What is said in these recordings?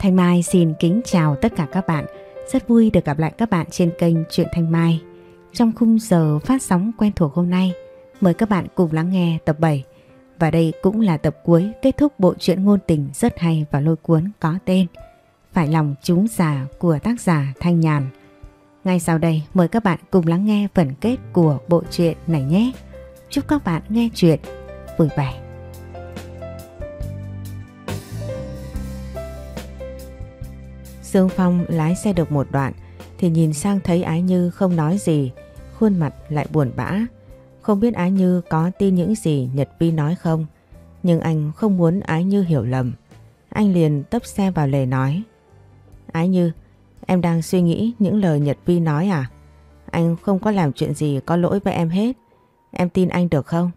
Thanh Mai xin kính chào tất cả các bạn. Rất vui được gặp lại các bạn trên kênh Truyện Thanh Mai. Trong khung giờ phát sóng quen thuộc hôm nay, mời các bạn cùng lắng nghe tập 7. Và đây cũng là tập cuối kết thúc bộ truyện ngôn tình rất hay và lôi cuốn có tên Phải lòng chúng già của tác giả Thanh Nhàn. Ngay sau đây mời các bạn cùng lắng nghe phần kết của bộ truyện này nhé. Chúc các bạn nghe truyện vui vẻ. Dương Phong lái xe được một đoạn thì nhìn sang thấy Ái Như không nói gì, khuôn mặt lại buồn bã. Không biết Ái Như có tin những gì Nhật Vi nói không, nhưng anh không muốn Ái Như hiểu lầm. Anh liền tấp xe vào lề nói. Ái Như, em đang suy nghĩ những lời Nhật Vi nói à? Anh không có làm chuyện gì có lỗi với em hết. Em tin anh được không?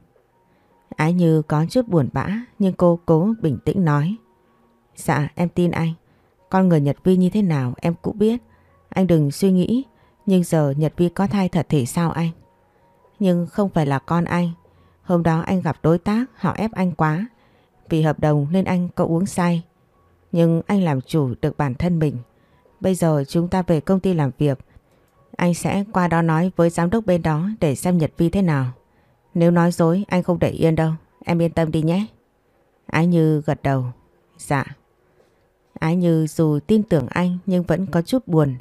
Ái Như có chút buồn bã nhưng cô cố bình tĩnh nói. Dạ em tin anh. Con người Nhật Vi như thế nào em cũng biết. Anh đừng suy nghĩ. Nhưng giờ Nhật Vi có thai thật thì sao anh? Nhưng không phải là con anh. Hôm đó anh gặp đối tác họ ép anh quá. Vì hợp đồng nên anh có uống say. Nhưng anh làm chủ được bản thân mình. Bây giờ chúng ta về công ty làm việc. Anh sẽ qua đó nói với giám đốc bên đó để xem Nhật Vi thế nào. Nếu nói dối anh không để yên đâu. Em yên tâm đi nhé. Ái Như gật đầu. Dạ. Ái Như dù tin tưởng anh nhưng vẫn có chút buồn.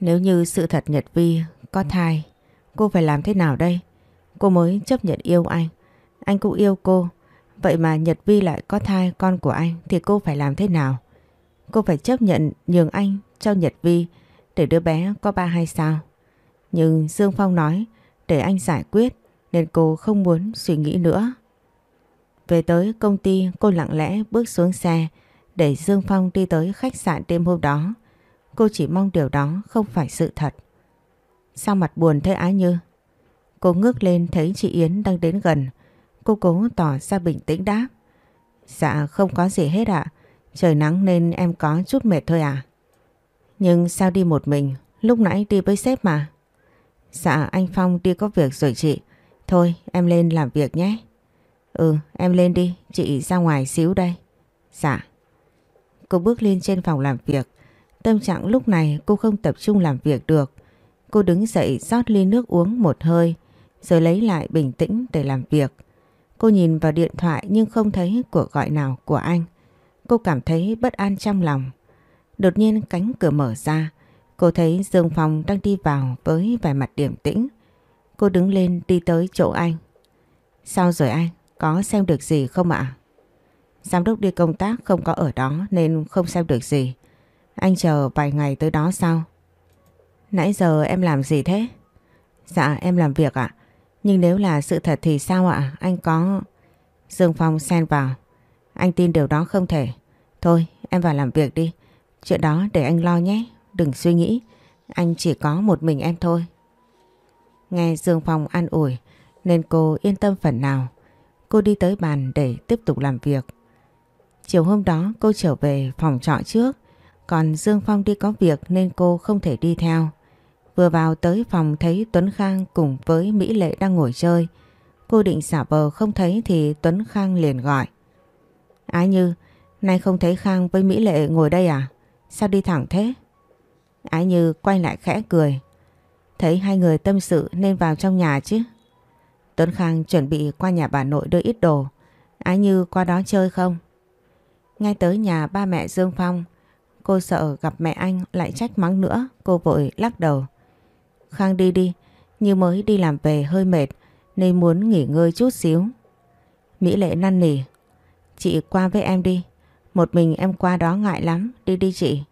Nếu như sự thật Nhật Vi có thai, cô phải làm thế nào đây? Cô mới chấp nhận yêu anh, anh cũng yêu cô. Vậy mà Nhật Vi lại có thai con của anh thì cô phải làm thế nào? Cô phải chấp nhận nhường anh cho Nhật Vi để đứa bé có ba hay sao? Nhưng Dương Phong nói để anh giải quyết nên cô không muốn suy nghĩ nữa. Về tới công ty cô lặng lẽ bước xuống xe để Dương Phong đi tới khách sạn đêm hôm đó. Cô chỉ mong điều đó không phải sự thật. Sao mặt buồn thế Á Như? Cô ngước lên thấy chị Yến đang đến gần. Cô cố tỏ ra bình tĩnh đáp. Dạ không có gì hết ạ. Trời nắng nên em có chút mệt thôi à. Nhưng sao đi một mình? Lúc nãy đi với sếp mà. Dạ anh Phong đi có việc rồi chị. Thôi em lên làm việc nhé. Ừ em lên đi. Chị ra ngoài xíu đây. Dạ cô bước lên trên phòng làm việc. Tâm trạng lúc này cô không tập trung làm việc được. Cô đứng dậy rót ly nước uống một hơi, rồi lấy lại bình tĩnh để làm việc. Cô nhìn vào điện thoại nhưng không thấy cuộc gọi nào của anh. Cô cảm thấy bất an trong lòng. Đột nhiên cánh cửa mở ra, cô thấy Dương Phong đang đi vào với vẻ mặt điềm tĩnh. Cô đứng lên đi tới chỗ anh. Sao rồi anh? Có xem được gì không ạ? Giám đốc đi công tác không có ở đó nên không xem được gì. Anh chờ vài ngày tới đó sau. Nãy giờ em làm gì thế? Dạ em làm việc ạ. Nhưng nếu là sự thật thì sao ạ? Anh có... Dương Phong xen vào. Anh tin điều đó không thể. Thôi em vào làm việc đi. Chuyện đó để anh lo nhé. Đừng suy nghĩ. Anh chỉ có một mình em thôi. Nghe Dương Phong an ủi nên cô yên tâm phần nào. Cô đi tới bàn để tiếp tục làm việc. Chiều hôm đó cô trở về phòng trọ trước, còn Dương Phong đi có việc nên cô không thể đi theo. Vừa vào tới phòng thấy Tuấn Khang cùng với Mỹ Lệ đang ngồi chơi. Cô định xả vờ không thấy thì Tuấn Khang liền gọi. Ái Như, nay không thấy Khang với Mỹ Lệ ngồi đây à? Sao đi thẳng thế? Ái Như quay lại khẽ cười. Thấy hai người tâm sự nên vào trong nhà chứ. Tuấn Khang chuẩn bị qua nhà bà nội đưa ít đồ. Ái Như qua đó chơi không? Ngay tới nhà ba mẹ Dương Phong, cô sợ gặp mẹ anh lại trách mắng nữa, cô vội lắc đầu. Khang đi đi, như mới đi làm về hơi mệt nên muốn nghỉ ngơi chút xíu. Mỹ Lệ năn nỉ, chị qua với em đi, một mình em qua đó ngại lắm, đi đi chị.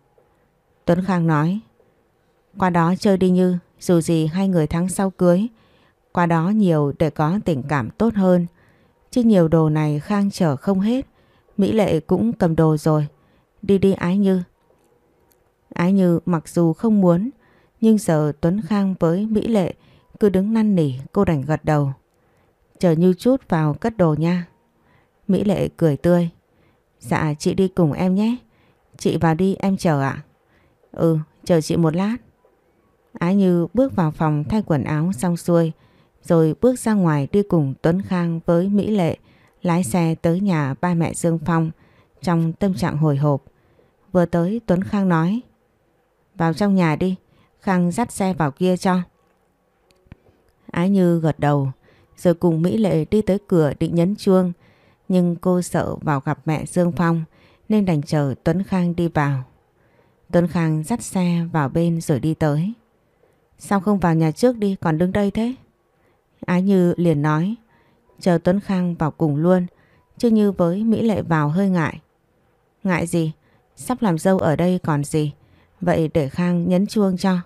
Tuấn Khang nói, qua đó chơi đi Như, dù gì hai người tháng sau cưới, qua đó nhiều để có tình cảm tốt hơn, chứ nhiều đồ này Khang chở không hết. Mỹ Lệ cũng cầm đồ rồi. Đi đi Ái Như. Ái Như mặc dù không muốn, nhưng giờ Tuấn Khang với Mỹ Lệ cứ đứng năn nỉ cô đành gật đầu. Chờ Như chút vào cất đồ nha. Mỹ Lệ cười tươi. Dạ chị đi cùng em nhé. Chị vào đi em chờ ạ. Ừ chờ chị một lát. Ái Như bước vào phòng thay quần áo xong xuôi rồi bước ra ngoài đi cùng Tuấn Khang với Mỹ Lệ lái xe tới nhà ba mẹ Dương Phong trong tâm trạng hồi hộp. Vừa tới Tuấn Khang nói Vào trong nhà đi, Khang dắt xe vào kia cho. Ái Như gật đầu, rồi cùng Mỹ Lệ đi tới cửa định nhấn chuông. Nhưng cô sợ vào gặp mẹ Dương Phong nên đành chờ Tuấn Khang đi vào. Tuấn Khang dắt xe vào bên rồi đi tới. Sao không vào nhà trước đi còn đứng đây thế? Ái Như liền nói Chờ Tuấn Khang vào cùng luôn Chứ như với Mỹ Lệ vào hơi ngại Ngại gì Sắp làm dâu ở đây còn gì Vậy để Khang nhấn chuông cho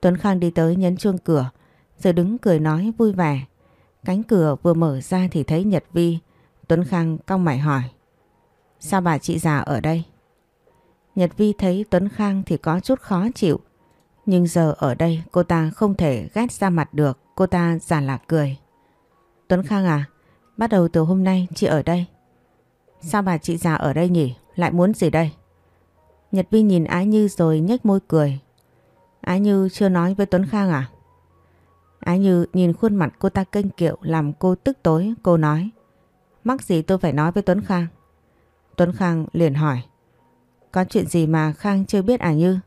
Tuấn Khang đi tới nhấn chuông cửa Rồi đứng cười nói vui vẻ Cánh cửa vừa mở ra thì thấy Nhật Vi Tuấn Khang cong mày hỏi Sao bà chị già ở đây Nhật Vi thấy Tuấn Khang thì có chút khó chịu Nhưng giờ ở đây cô ta không thể ghét ra mặt được Cô ta giả lạc cười Tuấn Khang à, bắt đầu từ hôm nay chị ở đây. Sao bà chị già ở đây nhỉ? Lại muốn gì đây? Nhật Vi nhìn Ái Như rồi nhếch môi cười. Ái Như chưa nói với Tuấn Khang à? Ái Như nhìn khuôn mặt cô ta kênh kiệu làm cô tức tối, cô nói. Mắc gì tôi phải nói với Tuấn Khang? Tuấn Khang liền hỏi. Có chuyện gì mà Khang chưa biết à Như?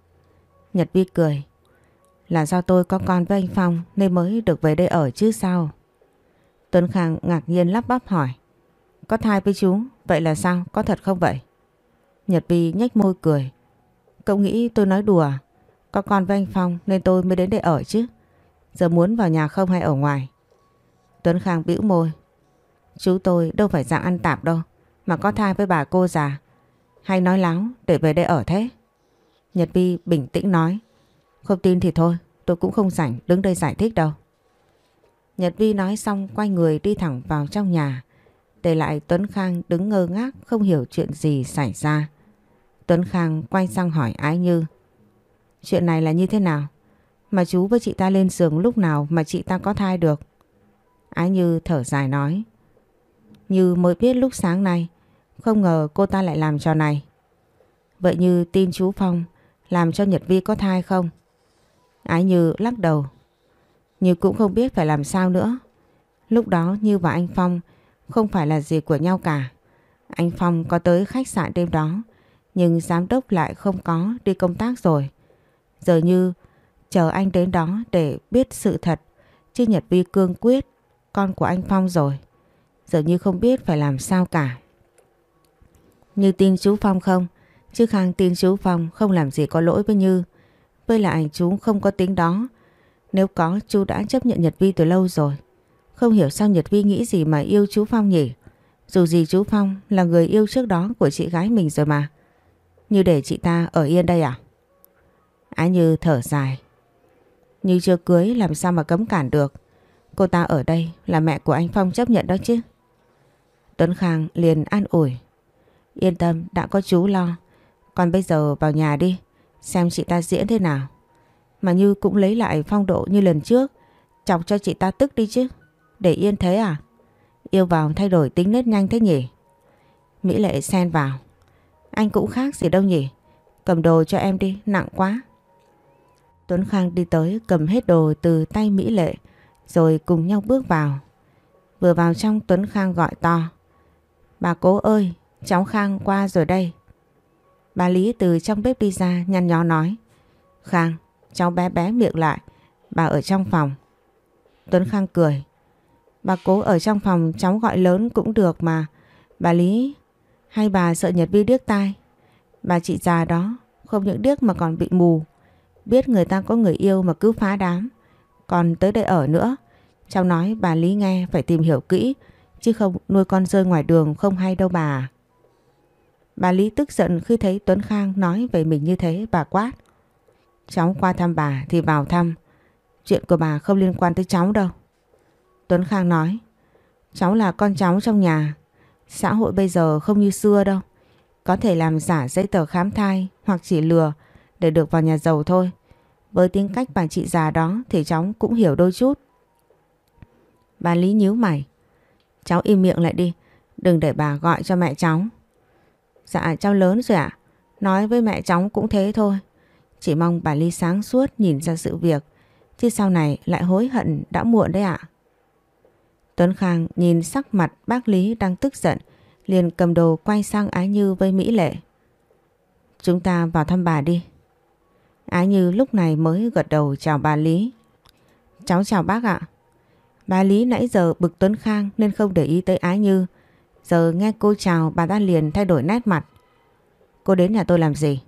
Nhật Vi cười. Là do tôi có con với anh Phong nên mới được về đây ở chứ sao? Tuấn Khang ngạc nhiên lắp bắp hỏi. Có thai với chú, vậy là sao? Có thật không vậy? Nhật Vi nhếch môi cười. Cậu nghĩ tôi nói đùa à? Có con với anh Phong nên tôi mới đến để ở chứ. Giờ muốn vào nhà không hay ở ngoài? Tuấn Khang bĩu môi. Chú tôi đâu phải dạng ăn tạp đâu, mà có thai với bà cô già. Hay nói láo để về đây ở thế. Nhật Vi bình tĩnh nói. Không tin thì thôi, tôi cũng không rảnh đứng đây giải thích đâu. Nhật Vi nói xong quay người đi thẳng vào trong nhà. Để lại Tuấn Khang đứng ngơ ngác không hiểu chuyện gì xảy ra. Tuấn Khang quay sang hỏi Ái Như. Chuyện này là như thế nào? Mà chú với chị ta lên giường lúc nào mà chị ta có thai được? Ái Như thở dài nói. Như mới biết lúc sáng nay, không ngờ cô ta lại làm trò này. Vậy Như tin chú Phong làm cho Nhật Vi có thai không? Ái Như lắc đầu như cũng không biết phải làm sao nữa. Lúc đó Như và anh Phong không phải là gì của nhau cả. Anh Phong có tới khách sạn đêm đó, nhưng giám đốc lại không có đi công tác rồi. Giờ Như chờ anh đến đó để biết sự thật, chứ Nhật Vi cương quyết, con của anh Phong rồi. Giờ Như không biết phải làm sao cả. Như tin chú Phong không? Chứ Khang tin chú Phong không làm gì có lỗi với Như. Với lại chú không có tính đó nếu có chú đã chấp nhận Nhật Vi từ lâu rồi. Không hiểu sao Nhật Vi nghĩ gì mà yêu chú Phong nhỉ? Dù gì chú Phong là người yêu trước đó của chị gái mình rồi mà. Như để chị ta ở yên đây à? Á Như thở dài. Như chưa cưới làm sao mà cấm cản được. Cô ta ở đây là mẹ của anh Phong chấp nhận đó chứ. Tuấn Khang liền an ủi. Yên tâm đã có chú lo. Còn bây giờ vào nhà đi. Xem chị ta diễn thế nào. Mà Như cũng lấy lại phong độ như lần trước Chọc cho chị ta tức đi chứ Để yên thế à Yêu vào thay đổi tính nết nhanh thế nhỉ Mỹ Lệ xen vào Anh cũng khác gì đâu nhỉ Cầm đồ cho em đi nặng quá Tuấn Khang đi tới cầm hết đồ từ tay Mỹ Lệ Rồi cùng nhau bước vào Vừa vào trong Tuấn Khang gọi to Bà cố ơi cháu Khang qua rồi đây Bà Lý từ trong bếp đi ra nhăn nhó nói Khang Cháu bé bé miệng lại. Bà ở trong phòng. Tuấn Khang cười. Bà cố ở trong phòng cháu gọi lớn cũng được mà. Bà Lý hay bà sợ Nhật Vi điếc tai. Bà chị già đó không những điếc mà còn bị mù. Biết người ta có người yêu mà cứ phá đám. Còn tới đây ở nữa. Cháu nói bà Lý nghe phải tìm hiểu kỹ. Chứ không nuôi con rơi ngoài đường không hay đâu bà Bà Lý tức giận khi thấy Tuấn Khang nói về mình như thế bà quát. Cháu qua thăm bà thì vào thăm. Chuyện của bà không liên quan tới cháu đâu. Tuấn Khang nói. Cháu là con cháu trong nhà. Xã hội bây giờ không như xưa đâu. Có thể làm giả giấy tờ khám thai hoặc chỉ lừa để được vào nhà giàu thôi. Với tính cách bà chị già đó thì cháu cũng hiểu đôi chút. Bà Lý nhíu mày. Cháu im miệng lại đi. Đừng để bà gọi cho mẹ cháu. Dạ cháu lớn rồi ạ. À? Nói với mẹ cháu cũng thế thôi. Chỉ mong bà Ly sáng suốt nhìn ra sự việc Chứ sau này lại hối hận đã muộn đấy ạ Tuấn Khang nhìn sắc mặt bác Lý đang tức giận liền cầm đồ quay sang Ái Như với Mỹ Lệ Chúng ta vào thăm bà đi Ái Như lúc này mới gật đầu chào bà Lý Cháu chào bác ạ Bà Lý nãy giờ bực Tuấn Khang nên không để ý tới Ái Như Giờ nghe cô chào bà ta liền thay đổi nét mặt Cô đến nhà tôi làm gì?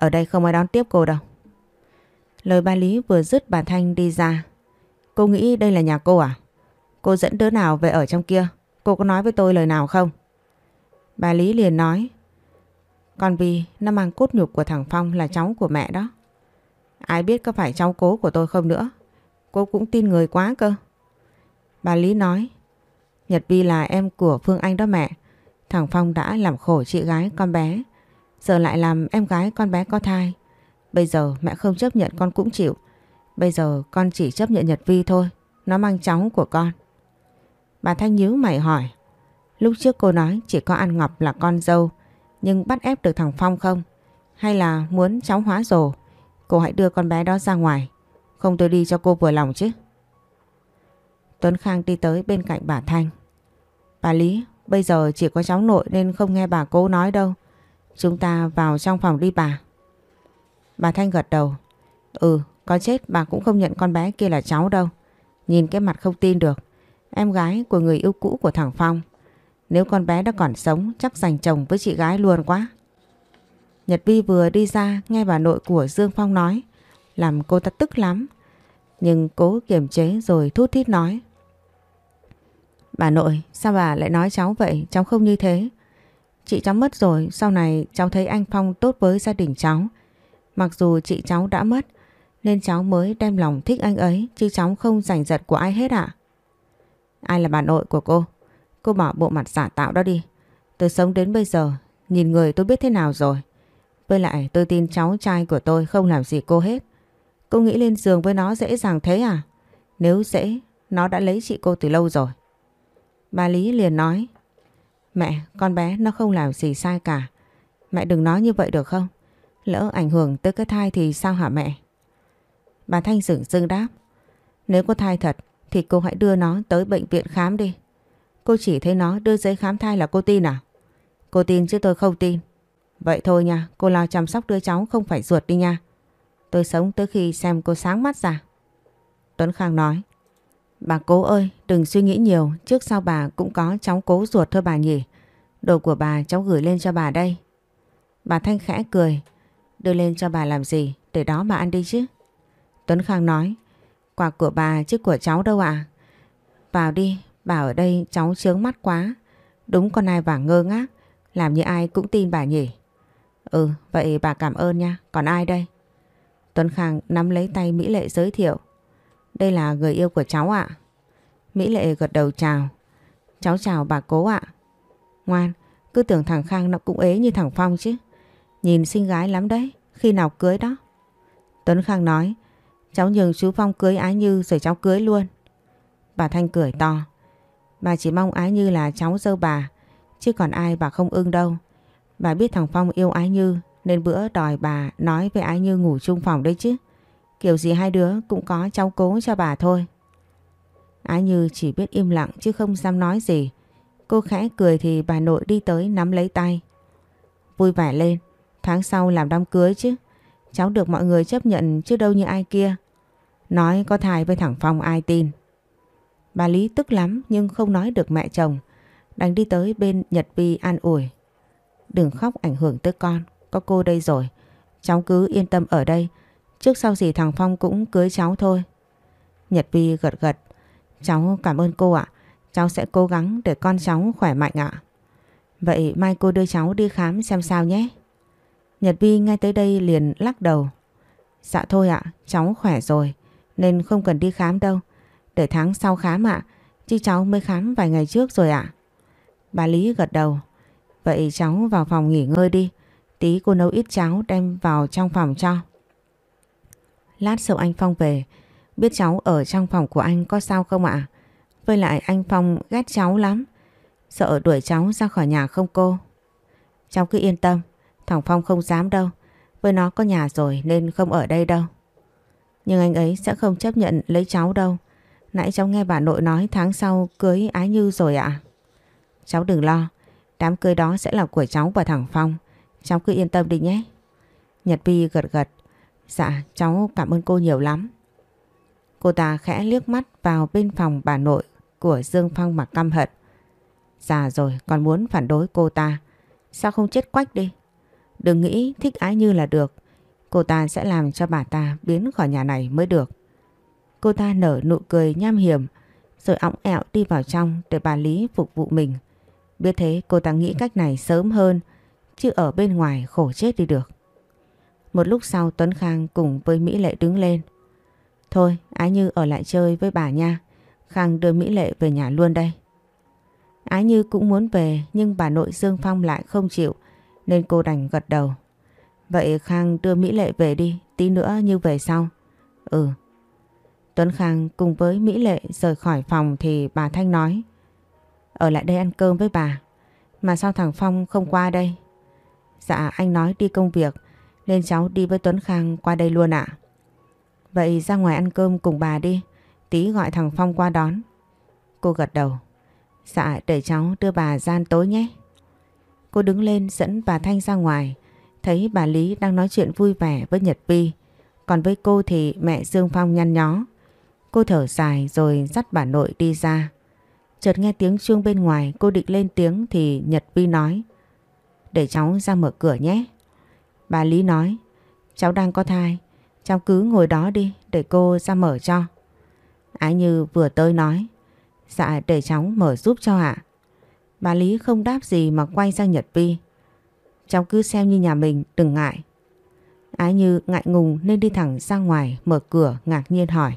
Ở đây không ai đón tiếp cô đâu. Lời ba Lý vừa dứt bà Thanh đi ra. Cô nghĩ đây là nhà cô à? Cô dẫn đứa nào về ở trong kia? Cô có nói với tôi lời nào không? Bà Lý liền nói. Còn vì nó mang cốt nhục của thằng Phong là cháu của mẹ đó. Ai biết có phải cháu cố của tôi không nữa. Cô cũng tin người quá cơ. Bà Lý nói. Nhật Vi là em của Phương Anh đó mẹ. Thằng Phong đã làm khổ chị gái con bé. Giờ lại làm em gái con bé có thai Bây giờ mẹ không chấp nhận con cũng chịu Bây giờ con chỉ chấp nhận Nhật Vi thôi Nó mang cháu của con Bà Thanh nhíu mày hỏi Lúc trước cô nói chỉ có An Ngọc là con dâu Nhưng bắt ép được thằng Phong không Hay là muốn cháu hóa rồ Cô hãy đưa con bé đó ra ngoài Không tôi đi cho cô vừa lòng chứ Tuấn Khang đi tới bên cạnh bà Thanh Bà Lý Bây giờ chỉ có cháu nội nên không nghe bà cố nói đâu Chúng ta vào trong phòng đi bà. Bà Thanh gật đầu. Ừ, có chết bà cũng không nhận con bé kia là cháu đâu. Nhìn cái mặt không tin được. Em gái của người yêu cũ của thằng Phong. Nếu con bé đã còn sống chắc giành chồng với chị gái luôn quá. Nhật Vi vừa đi ra nghe bà nội của Dương Phong nói. Làm cô ta tức lắm. Nhưng cố kiềm chế rồi thút thít nói. Bà nội, sao bà lại nói cháu vậy? Cháu không như thế. Chị cháu mất rồi, sau này cháu thấy anh Phong tốt với gia đình cháu. Mặc dù chị cháu đã mất, nên cháu mới đem lòng thích anh ấy, chứ cháu không giành giật của ai hết ạ. À? Ai là bà nội của cô? Cô bỏ bộ mặt giả tạo đó đi. Tôi sống đến bây giờ, nhìn người tôi biết thế nào rồi. Với lại tôi tin cháu trai của tôi không làm gì cô hết. Cô nghĩ lên giường với nó dễ dàng thế à? Nếu dễ, nó đã lấy chị cô từ lâu rồi. Bà Lý liền nói. Mẹ, con bé nó không làm gì sai cả. Mẹ đừng nói như vậy được không? Lỡ ảnh hưởng tới cái thai thì sao hả mẹ? Bà Thanh dửng dưng đáp. Nếu có thai thật thì cô hãy đưa nó tới bệnh viện khám đi. Cô chỉ thấy nó đưa giấy khám thai là cô tin à? Cô tin chứ tôi không tin. Vậy thôi nha, cô lo chăm sóc đứa cháu không phải ruột đi nha. Tôi sống tới khi xem cô sáng mắt ra. Tuấn Khang nói. Bà cố ơi, đừng suy nghĩ nhiều, trước sau bà cũng có cháu cố ruột thôi bà nhỉ. Đồ của bà cháu gửi lên cho bà đây. Bà Thanh khẽ cười, đưa lên cho bà làm gì, để đó mà ăn đi chứ. Tuấn Khang nói, quà của bà chứ của cháu đâu ạ. À? Vào đi, bà ở đây cháu chướng mắt quá. Đúng con ai bà ngơ ngác, làm như ai cũng tin bà nhỉ. Ừ, vậy bà cảm ơn nha, còn ai đây? Tuấn Khang nắm lấy tay Mỹ Lệ giới thiệu. Đây là người yêu của cháu ạ. Mỹ Lệ gật đầu chào. Cháu chào bà cố ạ. Ngoan, cứ tưởng thằng Khang nó cũng ế như thằng Phong chứ. Nhìn xinh gái lắm đấy, khi nào cưới đó. Tuấn Khang nói, cháu nhường chú Phong cưới Ái Như rồi cháu cưới luôn. Bà Thanh cười to. Bà chỉ mong Ái Như là cháu dâu bà, chứ còn ai bà không ưng đâu. Bà biết thằng Phong yêu Ái Như nên bữa đòi bà nói với Ái Như ngủ chung phòng đấy chứ. Kiểu gì hai đứa cũng có cháu cố cho bà thôi. Á Như chỉ biết im lặng chứ không dám nói gì. Cô khẽ cười thì bà nội đi tới nắm lấy tay. Vui vẻ lên, tháng sau làm đám cưới chứ. Cháu được mọi người chấp nhận chứ đâu như ai kia. Nói có thai với thẳng phòng ai tin. Bà Lý tức lắm nhưng không nói được mẹ chồng. Đành đi tới bên Nhật Vi an ủi. Đừng khóc ảnh hưởng tới con, có cô đây rồi. Cháu cứ yên tâm ở đây, Trước sau gì thằng Phong cũng cưới cháu thôi. Nhật Vi gật gật. Cháu cảm ơn cô ạ. Cháu sẽ cố gắng để con cháu khỏe mạnh ạ. Vậy mai cô đưa cháu đi khám xem sao nhé. Nhật Vi nghe tới đây liền lắc đầu. Dạ thôi ạ, cháu khỏe rồi. Nên không cần đi khám đâu. Để tháng sau khám ạ. Chứ cháu mới khám vài ngày trước rồi ạ. Bà Lý gật đầu. Vậy cháu vào phòng nghỉ ngơi đi. Tí cô nấu ít cháo đem vào trong phòng cho. Lát sau anh Phong về Biết cháu ở trong phòng của anh có sao không ạ? À? Với lại anh Phong ghét cháu lắm Sợ đuổi cháu ra khỏi nhà không cô? Cháu cứ yên tâm Thằng Phong không dám đâu Với nó có nhà rồi nên không ở đây đâu Nhưng anh ấy sẽ không chấp nhận lấy cháu đâu Nãy cháu nghe bà nội nói tháng sau cưới Ái Như rồi ạ Cháu đừng lo Đám cưới đó sẽ là của cháu và thằng Phong Cháu cứ yên tâm đi nhé Nhật Vi gật gật Dạ cháu cảm ơn cô nhiều lắm. Cô ta khẽ liếc mắt vào bên phòng bà nội của Dương Phong mặc căm hận. Già dạ rồi còn muốn phản đối cô ta. Sao không chết quách đi? Đừng nghĩ thích ái như là được. Cô ta sẽ làm cho bà ta biến khỏi nhà này mới được. Cô ta nở nụ cười nham hiểm rồi ỏng ẹo đi vào trong để bà Lý phục vụ mình. Biết thế cô ta nghĩ cách này sớm hơn chứ ở bên ngoài khổ chết đi được. Một lúc sau Tuấn Khang cùng với Mỹ Lệ đứng lên. Thôi Ái Như ở lại chơi với bà nha. Khang đưa Mỹ Lệ về nhà luôn đây. Ái Như cũng muốn về nhưng bà nội Dương Phong lại không chịu nên cô đành gật đầu. Vậy Khang đưa Mỹ Lệ về đi, tí nữa Như về sau. Ừ. Tuấn Khang cùng với Mỹ Lệ rời khỏi phòng thì bà Thanh nói. Ở lại đây ăn cơm với bà. Mà sao thằng Phong không qua đây? Dạ anh nói đi công việc nên cháu đi với Tuấn Khang qua đây luôn ạ. Vậy ra ngoài ăn cơm cùng bà đi. Tí gọi thằng Phong qua đón. Cô gật đầu. Dạ để cháu đưa bà gian tối nhé. Cô đứng lên dẫn bà Thanh ra ngoài. Thấy bà Lý đang nói chuyện vui vẻ với Nhật Pi. Còn với cô thì mẹ Dương Phong nhăn nhó. Cô thở dài rồi dắt bà nội đi ra. Chợt nghe tiếng chuông bên ngoài cô định lên tiếng thì Nhật Vi nói Để cháu ra mở cửa nhé Bà Lý nói, cháu đang có thai, cháu cứ ngồi đó đi để cô ra mở cho. Ái Như vừa tới nói, dạ để cháu mở giúp cho ạ. Bà Lý không đáp gì mà quay sang Nhật Vi. Cháu cứ xem như nhà mình, đừng ngại. Ái Như ngại ngùng nên đi thẳng ra ngoài mở cửa ngạc nhiên hỏi.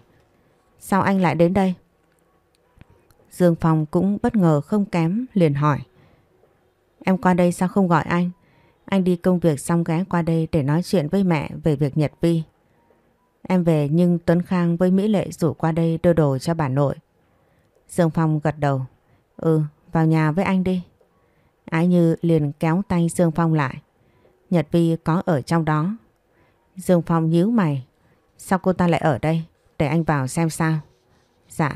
Sao anh lại đến đây? Dương Phong cũng bất ngờ không kém liền hỏi. Em qua đây sao không gọi anh? Anh đi công việc xong ghé qua đây để nói chuyện với mẹ về việc Nhật Vi. Em về nhưng Tuấn Khang với Mỹ Lệ rủ qua đây đưa đồ cho bà nội. Dương Phong gật đầu. Ừ, vào nhà với anh đi. Ái Như liền kéo tay Dương Phong lại. Nhật Vi có ở trong đó. Dương Phong nhíu mày. Sao cô ta lại ở đây? Để anh vào xem sao. Dạ.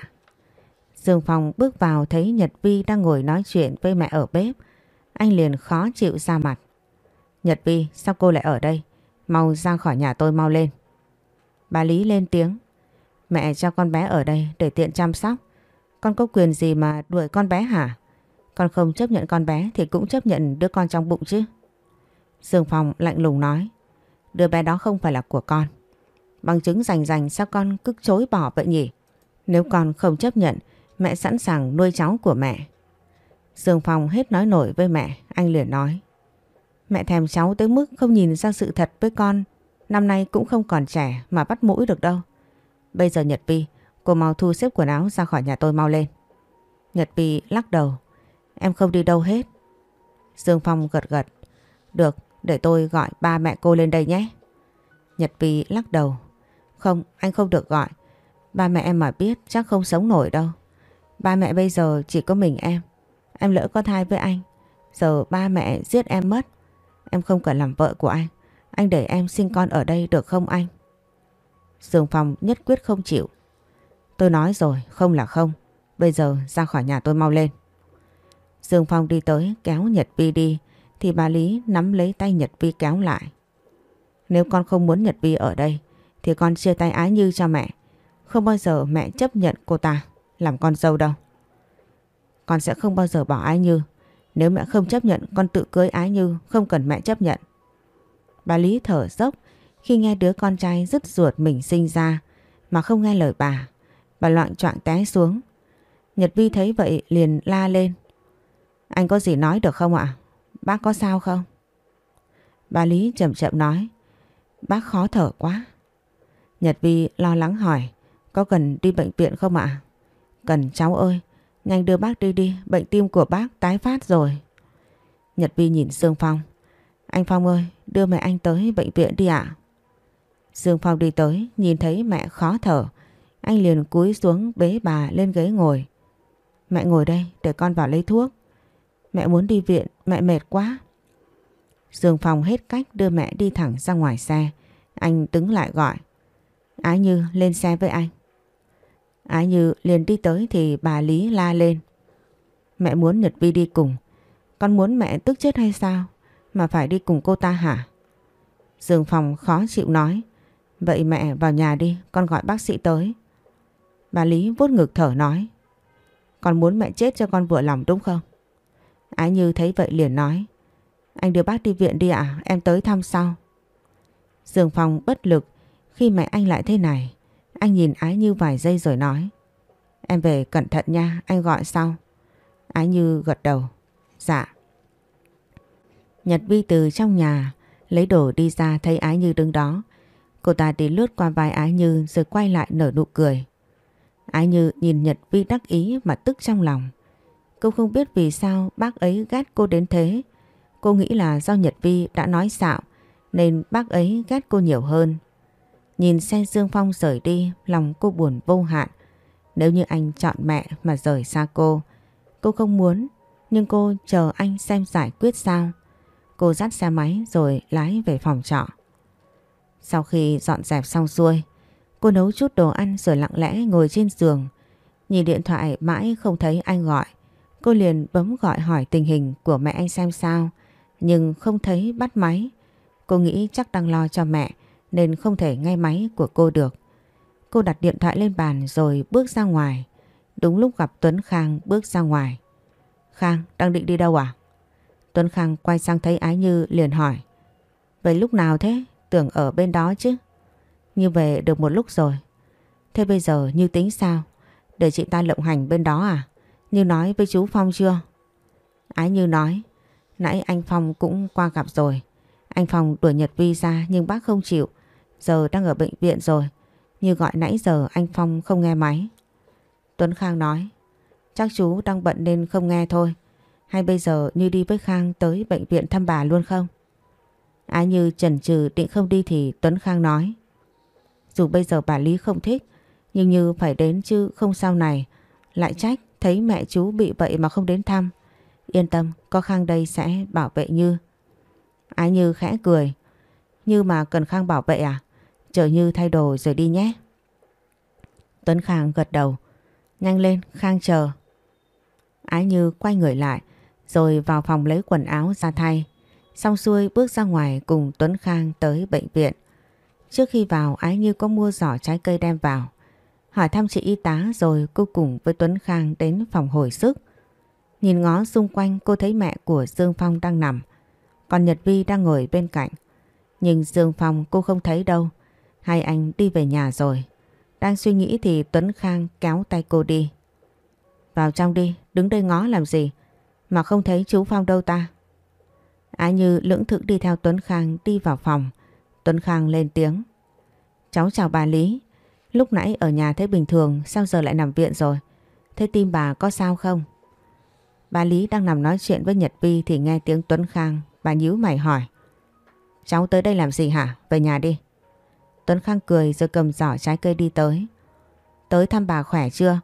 Dương Phong bước vào thấy Nhật Vi đang ngồi nói chuyện với mẹ ở bếp. Anh liền khó chịu ra mặt. Nhật Vi sao cô lại ở đây? Mau ra khỏi nhà tôi mau lên. Bà Lý lên tiếng. Mẹ cho con bé ở đây để tiện chăm sóc. Con có quyền gì mà đuổi con bé hả? Con không chấp nhận con bé thì cũng chấp nhận đứa con trong bụng chứ. Dương Phong lạnh lùng nói. Đứa bé đó không phải là của con. Bằng chứng rành rành sao con cứ chối bỏ vậy nhỉ? Nếu con không chấp nhận, mẹ sẵn sàng nuôi cháu của mẹ. Dương Phong hết nói nổi với mẹ, anh liền nói. Mẹ thèm cháu tới mức không nhìn ra sự thật với con. Năm nay cũng không còn trẻ mà bắt mũi được đâu. Bây giờ Nhật Vi, cô mau thu xếp quần áo ra khỏi nhà tôi mau lên. Nhật Vi lắc đầu. Em không đi đâu hết. Dương Phong gật gật. Được, để tôi gọi ba mẹ cô lên đây nhé. Nhật Vi lắc đầu. Không, anh không được gọi. Ba mẹ em mà biết chắc không sống nổi đâu. Ba mẹ bây giờ chỉ có mình em. Em lỡ có thai với anh. Giờ ba mẹ giết em mất. Em không cần làm vợ của anh. Anh để em sinh con ở đây được không anh? Dương Phong nhất quyết không chịu. Tôi nói rồi, không là không. Bây giờ ra khỏi nhà tôi mau lên. Dương Phong đi tới kéo Nhật Vi đi thì bà Lý nắm lấy tay Nhật Vi kéo lại. Nếu con không muốn Nhật Vi ở đây thì con chia tay Ái Như cho mẹ. Không bao giờ mẹ chấp nhận cô ta làm con dâu đâu. Con sẽ không bao giờ bỏ Ái Như. Nếu mẹ không chấp nhận con tự cưới Ái Như Không cần mẹ chấp nhận Bà Lý thở dốc Khi nghe đứa con trai rứt ruột mình sinh ra Mà không nghe lời bà Bà loạn trọng té xuống Nhật Vi thấy vậy liền la lên Anh có gì nói được không ạ Bác có sao không Bà Lý chậm chậm nói Bác khó thở quá Nhật Vi lo lắng hỏi Có cần đi bệnh viện không ạ Cần cháu ơi Nhanh đưa bác đi đi, bệnh tim của bác tái phát rồi. Nhật Vi nhìn Dương Phong. Anh Phong ơi, đưa mẹ anh tới bệnh viện đi ạ. Dương Phong đi tới, nhìn thấy mẹ khó thở. Anh liền cúi xuống bế bà lên ghế ngồi. Mẹ ngồi đây, để con vào lấy thuốc. Mẹ muốn đi viện, mẹ mệt quá. Dương Phong hết cách đưa mẹ đi thẳng ra ngoài xe. Anh đứng lại gọi. Ái Như lên xe với anh. Ái Như liền đi tới thì bà Lý la lên. Mẹ muốn Nhật Vi đi cùng. Con muốn mẹ tức chết hay sao? Mà phải đi cùng cô ta hả? Dương Phòng khó chịu nói. Vậy mẹ vào nhà đi, con gọi bác sĩ tới. Bà Lý vuốt ngực thở nói. Con muốn mẹ chết cho con vừa lòng đúng không? Ái Như thấy vậy liền nói. Anh đưa bác đi viện đi ạ, à? em tới thăm sau. Dương Phong bất lực khi mẹ anh lại thế này. Anh nhìn Ái Như vài giây rồi nói. Em về cẩn thận nha, anh gọi sau. Ái Như gật đầu. Dạ. Nhật Vi từ trong nhà, lấy đồ đi ra thấy Ái Như đứng đó. Cô ta đi lướt qua vai Ái Như rồi quay lại nở nụ cười. Ái Như nhìn Nhật Vi đắc ý mà tức trong lòng. Cô không biết vì sao bác ấy ghét cô đến thế. Cô nghĩ là do Nhật Vi đã nói xạo nên bác ấy ghét cô nhiều hơn. Nhìn xe Dương Phong rời đi, lòng cô buồn vô hạn. Nếu như anh chọn mẹ mà rời xa cô, cô không muốn, nhưng cô chờ anh xem giải quyết sao. Cô dắt xe máy rồi lái về phòng trọ. Sau khi dọn dẹp xong xuôi, cô nấu chút đồ ăn rồi lặng lẽ ngồi trên giường. Nhìn điện thoại mãi không thấy anh gọi. Cô liền bấm gọi hỏi tình hình của mẹ anh xem sao, nhưng không thấy bắt máy. Cô nghĩ chắc đang lo cho mẹ. Mẹ nên không thể nghe máy của cô được. Cô đặt điện thoại lên bàn rồi bước ra ngoài. Đúng lúc gặp Tuấn Khang bước ra ngoài. Khang đang định đi đâu à? Tuấn Khang quay sang thấy Ái Như liền hỏi. Vậy lúc nào thế? Tưởng ở bên đó chứ. Như về được một lúc rồi. Thế bây giờ Như tính sao? Để chị ta lộng hành bên đó à? Như nói với chú Phong chưa? Ái Như nói. Nãy anh Phong cũng qua gặp rồi. Anh Phong đuổi Nhật Vi ra nhưng bác không chịu. Giờ đang ở bệnh viện rồi. Như gọi nãy giờ anh Phong không nghe máy. Tuấn Khang nói. Chắc chú đang bận nên không nghe thôi. Hay bây giờ Như đi với Khang tới bệnh viện thăm bà luôn không? Ai Như chần chừ định không đi thì Tuấn Khang nói. Dù bây giờ bà Lý không thích, nhưng Như phải đến chứ không sao này. Lại trách thấy mẹ chú bị vậy mà không đến thăm. Yên tâm, có Khang đây sẽ bảo vệ Như. Ái Như khẽ cười. Như mà cần Khang bảo vệ à? Chờ Như thay đồ rồi đi nhé. Tuấn Khang gật đầu. Nhanh lên, Khang chờ. Ái Như quay người lại, rồi vào phòng lấy quần áo ra thay. Xong xuôi bước ra ngoài cùng Tuấn Khang tới bệnh viện. Trước khi vào Ái Như có mua giỏ trái cây đem vào. Hỏi thăm chị y tá rồi cô cùng với Tuấn Khang đến phòng hồi sức. Nhìn ngó xung quanh cô thấy mẹ của Dương Phong đang nằm. Còn Nhật Vi đang ngồi bên cạnh. Nhưng Dương Phong cô không thấy đâu. Hai anh đi về nhà rồi. Đang suy nghĩ thì Tuấn Khang kéo tay cô đi. Vào trong đi, đứng đây ngó làm gì? Mà không thấy chú Phong đâu ta? Á Như lưỡng thượng đi theo Tuấn Khang đi vào phòng. Tuấn Khang lên tiếng. Cháu chào bà Lý. Lúc nãy ở nhà thấy bình thường, sao giờ lại nằm viện rồi? Thế tim bà có sao không? Bà Lý đang nằm nói chuyện với Nhật Vi thì nghe tiếng Tuấn Khang. Bà nhíu mày hỏi. Cháu tới đây làm gì hả? Về nhà đi. Tuấn Khang cười rồi cầm giỏ trái cây đi tới. Tới thăm bà khỏe chưa?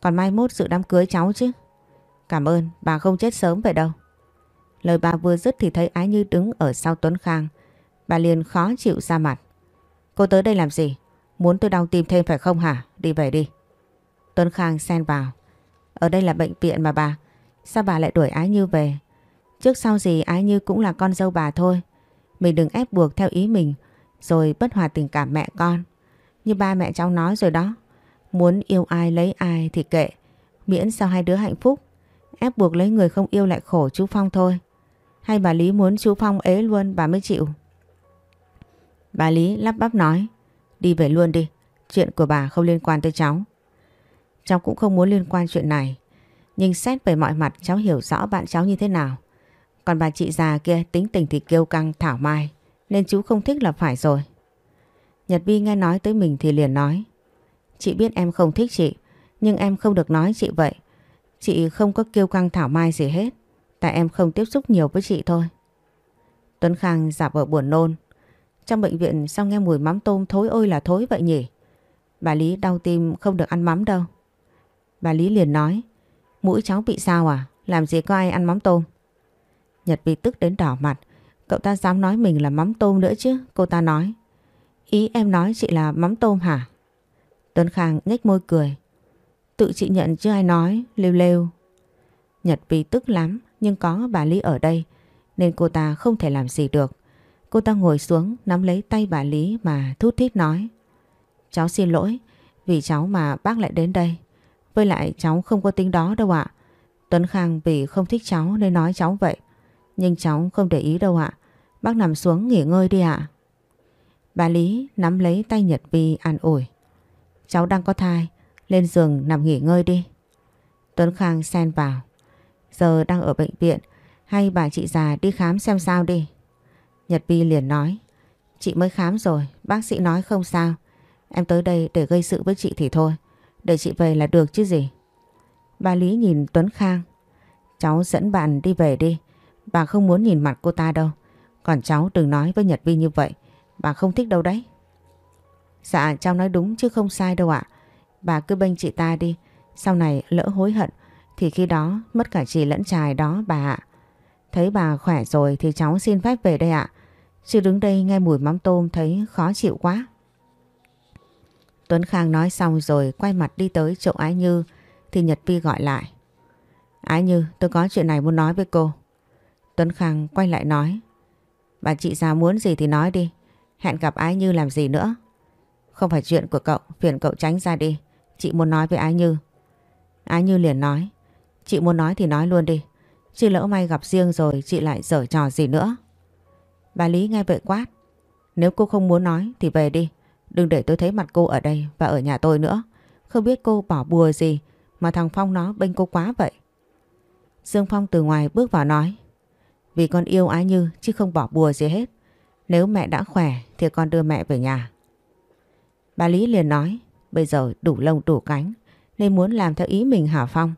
Còn mai mốt dự đám cưới cháu chứ? Cảm ơn, bà không chết sớm vậy đâu. Lời bà vừa dứt thì thấy Ái Như đứng ở sau Tuấn Khang. Bà liền khó chịu ra mặt. Cô tới đây làm gì? Muốn tôi đau tim thêm phải không hả? Đi về đi. Tuấn Khang xen vào. Ở đây là bệnh viện mà bà. Sao bà lại đuổi Ái Như về? Trước sau gì Ái Như cũng là con dâu bà thôi. Mình đừng ép buộc theo ý mình rồi bất hòa tình cảm mẹ con. Như ba mẹ cháu nói rồi đó, muốn yêu ai lấy ai thì kệ, miễn sao hai đứa hạnh phúc, ép buộc lấy người không yêu lại khổ chú Phong thôi. Hay bà Lý muốn chú Phong ế luôn bà mới chịu. Bà Lý lắp bắp nói, đi về luôn đi, chuyện của bà không liên quan tới cháu. Cháu cũng không muốn liên quan chuyện này, nhưng xét về mọi mặt cháu hiểu rõ bạn cháu như thế nào. Còn bà chị già kia tính tình thì kêu căng thảo mai nên chú không thích là phải rồi. Nhật Vi nghe nói tới mình thì liền nói. Chị biết em không thích chị, nhưng em không được nói chị vậy. Chị không có kêu căng thảo mai gì hết, tại em không tiếp xúc nhiều với chị thôi. Tuấn Khang giả vờ buồn nôn. Trong bệnh viện sao nghe mùi mắm tôm thối ôi là thối vậy nhỉ? Bà Lý đau tim không được ăn mắm đâu. Bà Lý liền nói, mũi cháu bị sao à? Làm gì có ai ăn mắm tôm? Nhật Vi tức đến đỏ mặt, Cậu ta dám nói mình là mắm tôm nữa chứ Cô ta nói Ý em nói chị là mắm tôm hả Tuấn Khang nhếch môi cười Tự chị nhận chứ ai nói Lêu lêu Nhật vì tức lắm Nhưng có bà Lý ở đây Nên cô ta không thể làm gì được Cô ta ngồi xuống nắm lấy tay bà Lý Mà thút thít nói Cháu xin lỗi Vì cháu mà bác lại đến đây Với lại cháu không có tính đó đâu ạ Tuấn Khang vì không thích cháu nên nói cháu vậy Nhưng cháu không để ý đâu ạ Bác nằm xuống nghỉ ngơi đi ạ. Bà Lý nắm lấy tay Nhật Vi an ủi. Cháu đang có thai, lên giường nằm nghỉ ngơi đi. Tuấn Khang xen vào. Giờ đang ở bệnh viện, hay bà chị già đi khám xem sao đi. Nhật Vi liền nói. Chị mới khám rồi, bác sĩ nói không sao. Em tới đây để gây sự với chị thì thôi. Để chị về là được chứ gì. Bà Lý nhìn Tuấn Khang. Cháu dẫn bạn đi về đi. Bà không muốn nhìn mặt cô ta đâu. Còn cháu đừng nói với Nhật Vi như vậy. Bà không thích đâu đấy. Dạ cháu nói đúng chứ không sai đâu ạ. Bà cứ bênh chị ta đi. Sau này lỡ hối hận thì khi đó mất cả chị lẫn trài đó bà ạ. Thấy bà khỏe rồi thì cháu xin phép về đây ạ. À. Chứ đứng đây nghe mùi mắm tôm thấy khó chịu quá. Tuấn Khang nói xong rồi quay mặt đi tới chỗ Ái Như thì Nhật Vi gọi lại. Ái Như tôi có chuyện này muốn nói với cô. Tuấn Khang quay lại nói Bà chị già muốn gì thì nói đi. Hẹn gặp Ái Như làm gì nữa. Không phải chuyện của cậu, phiền cậu tránh ra đi. Chị muốn nói với Ái Như. Ái Như liền nói. Chị muốn nói thì nói luôn đi. Chứ lỡ may gặp riêng rồi chị lại dở trò gì nữa. Bà Lý nghe vậy quát. Nếu cô không muốn nói thì về đi. Đừng để tôi thấy mặt cô ở đây và ở nhà tôi nữa. Không biết cô bỏ bùa gì mà thằng Phong nó bênh cô quá vậy. Dương Phong từ ngoài bước vào nói. Vì con yêu Ái Như chứ không bỏ bùa gì hết. Nếu mẹ đã khỏe thì con đưa mẹ về nhà. Bà Lý liền nói, bây giờ đủ lông đủ cánh nên muốn làm theo ý mình Hà Phong?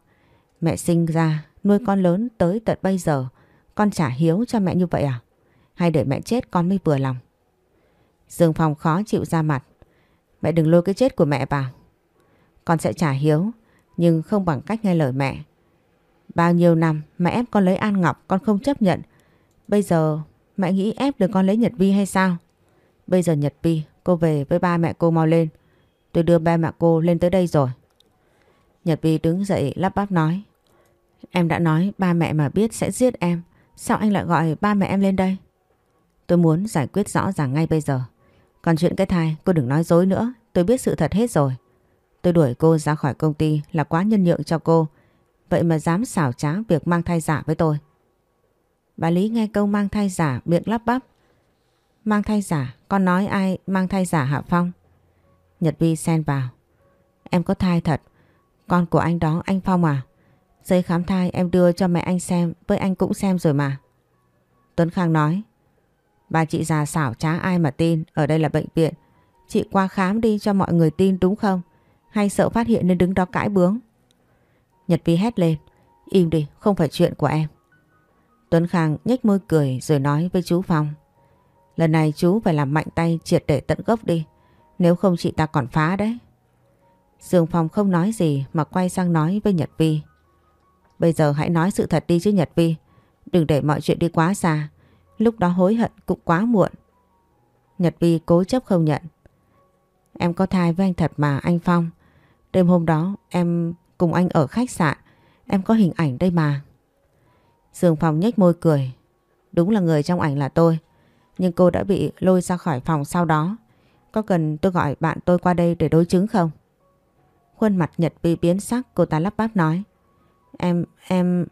Mẹ sinh ra, nuôi con lớn tới tận bây giờ, con trả hiếu cho mẹ như vậy à? Hay để mẹ chết con mới vừa lòng? Dương Phong khó chịu ra mặt. Mẹ đừng lôi cái chết của mẹ vào. Con sẽ trả hiếu, nhưng không bằng cách nghe lời mẹ. Bao nhiêu năm mẹ ép con lấy An Ngọc con không chấp nhận. Bây giờ mẹ nghĩ ép được con lấy Nhật Vi hay sao? Bây giờ Nhật Vi cô về với ba mẹ cô mau lên. Tôi đưa ba mẹ cô lên tới đây rồi. Nhật Vi đứng dậy lắp bắp nói. Em đã nói ba mẹ mà biết sẽ giết em. Sao anh lại gọi ba mẹ em lên đây? Tôi muốn giải quyết rõ ràng ngay bây giờ. Còn chuyện cái thai cô đừng nói dối nữa. Tôi biết sự thật hết rồi. Tôi đuổi cô ra khỏi công ty là quá nhân nhượng cho cô. Cô Vậy mà dám xảo trá việc mang thai giả với tôi. Bà Lý nghe câu mang thai giả miệng lắp bắp. Mang thai giả, con nói ai mang thai giả Hạ Phong? Nhật Vi xen vào. Em có thai thật, con của anh đó anh Phong à? Giấy khám thai em đưa cho mẹ anh xem, với anh cũng xem rồi mà. Tuấn Khang nói. Bà chị già xảo trá ai mà tin, ở đây là bệnh viện. Chị qua khám đi cho mọi người tin đúng không? Hay sợ phát hiện nên đứng đó cãi bướng? Nhật Vi hét lên. Im đi, không phải chuyện của em. Tuấn Khang nhếch môi cười rồi nói với chú Phong. Lần này chú phải làm mạnh tay triệt để tận gốc đi. Nếu không chị ta còn phá đấy. Dương Phong không nói gì mà quay sang nói với Nhật Vi. Bây giờ hãy nói sự thật đi chứ Nhật Vi. Đừng để mọi chuyện đi quá xa. Lúc đó hối hận cũng quá muộn. Nhật Vi cố chấp không nhận. Em có thai với anh thật mà anh Phong. Đêm hôm đó em cùng anh ở khách sạn. Em có hình ảnh đây mà. Dương Phong nhếch môi cười. Đúng là người trong ảnh là tôi. Nhưng cô đã bị lôi ra khỏi phòng sau đó. Có cần tôi gọi bạn tôi qua đây để đối chứng không? Khuôn mặt Nhật Vi biến sắc cô ta lắp bắp nói. Em, em...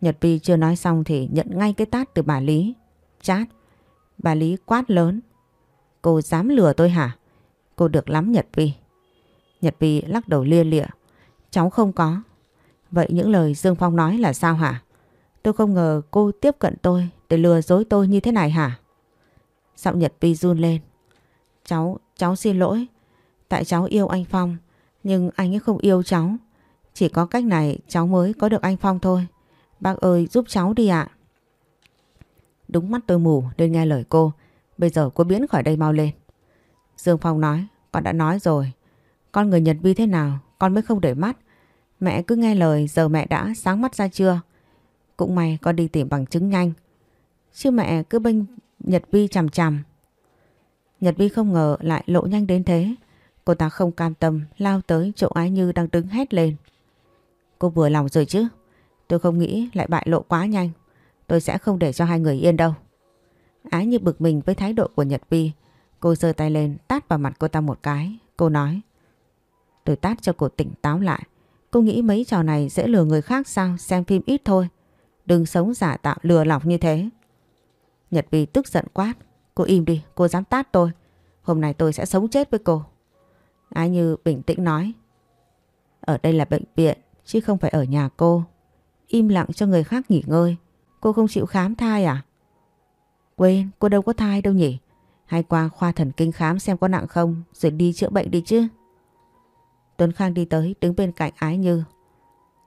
Nhật Vi chưa nói xong thì nhận ngay cái tát từ bà Lý. Chát. Bà Lý quát lớn. Cô dám lừa tôi hả? Cô được lắm Nhật Vi. Nhật Vi lắc đầu lia lịa. Cháu không có. Vậy những lời Dương Phong nói là sao hả? Tôi không ngờ cô tiếp cận tôi để lừa dối tôi như thế này hả? Giọng Nhật Vi run lên. Cháu, cháu xin lỗi. Tại cháu yêu anh Phong, nhưng anh ấy không yêu cháu. Chỉ có cách này cháu mới có được anh Phong thôi. Bác ơi giúp cháu đi ạ. Đúng mắt tôi mù nên nghe lời cô. Bây giờ cô biến khỏi đây mau lên. Dương Phong nói, con đã nói rồi. Con người Nhật Vi thế nào con mới không để mắt. Mẹ cứ nghe lời giờ mẹ đã sáng mắt ra chưa? Cũng may con đi tìm bằng chứng nhanh. Chứ mẹ cứ bênh Nhật Vi chằm chằm. Nhật Vi không ngờ lại lộ nhanh đến thế. Cô ta không cam tâm lao tới chỗ Ái Như đang đứng hét lên. Cô vừa lòng rồi chứ. Tôi không nghĩ lại bại lộ quá nhanh. Tôi sẽ không để cho hai người yên đâu. Ái Như bực mình với thái độ của Nhật Vi. Cô giơ tay lên tát vào mặt cô ta một cái. Cô nói. Tôi tát cho cô tỉnh táo lại. Cô nghĩ mấy trò này dễ lừa người khác sao xem phim ít thôi. Đừng sống giả tạo lừa lọc như thế. Nhật vi tức giận quát. Cô im đi, cô dám tát tôi. Hôm nay tôi sẽ sống chết với cô. Ái Như bình tĩnh nói. Ở đây là bệnh viện, chứ không phải ở nhà cô. Im lặng cho người khác nghỉ ngơi. Cô không chịu khám thai à? Quên, cô đâu có thai đâu nhỉ? Hay qua khoa thần kinh khám xem có nặng không, rồi đi chữa bệnh đi chứ. Tuấn Khang đi tới đứng bên cạnh Ái Như.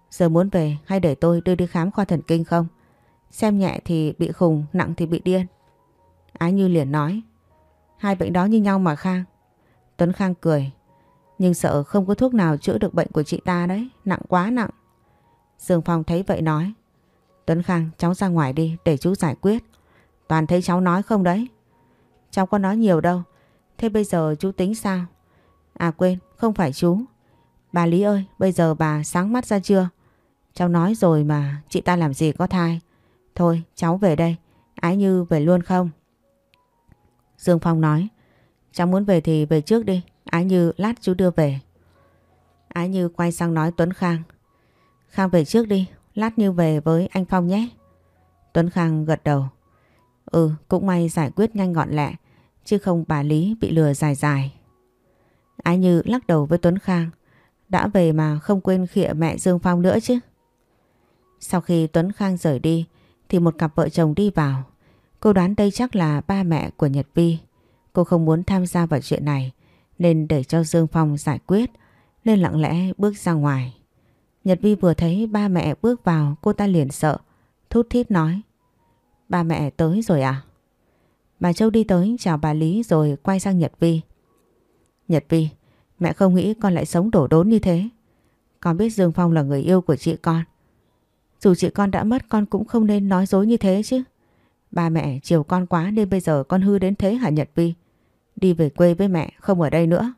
Giờ muốn về hay để tôi đưa đi khám khoa thần kinh không? Xem nhẹ thì bị khùng, nặng thì bị điên. Ái Như liền nói. Hai bệnh đó như nhau mà Khang. Tuấn Khang cười. Nhưng sợ không có thuốc nào chữa được bệnh của chị ta đấy. Nặng quá nặng. Dương Phong thấy vậy nói. Tuấn Khang cháu ra ngoài đi để chú giải quyết. Toàn thấy cháu nói không đấy. Cháu có nói nhiều đâu. Thế bây giờ chú tính sao? À quên, không phải chú. Bà Lý ơi, bây giờ bà sáng mắt ra chưa? Cháu nói rồi mà, chị ta làm gì có thai. Thôi, cháu về đây, Ái Như về luôn không? Dương Phong nói, cháu muốn về thì về trước đi, Ái Như lát chú đưa về. Ái Như quay sang nói Tuấn Khang, Khang về trước đi, lát Như về với anh Phong nhé. Tuấn Khang gật đầu, ừ cũng may giải quyết nhanh gọn lẹ, chứ không bà Lý bị lừa dài dài. Ái Như lắc đầu với Tuấn Khang, đã về mà không quên khịa mẹ Dương Phong nữa chứ. Sau khi Tuấn Khang rời đi thì một cặp vợ chồng đi vào. Cô đoán đây chắc là ba mẹ của Nhật Vi. Cô không muốn tham gia vào chuyện này nên để cho Dương Phong giải quyết nên lặng lẽ bước ra ngoài. Nhật Vi vừa thấy ba mẹ bước vào cô ta liền sợ, thút thít nói. Ba mẹ tới rồi à? Bà Châu đi tới chào bà Lý rồi quay sang Nhật Vi. Nhật Vi, Mẹ không nghĩ con lại sống đổ đốn như thế. Con biết Dương Phong là người yêu của chị con. Dù chị con đã mất con cũng không nên nói dối như thế chứ. Ba mẹ chiều con quá nên bây giờ con hư đến thế hả Nhật Vi? Đi về quê với mẹ không ở đây nữa.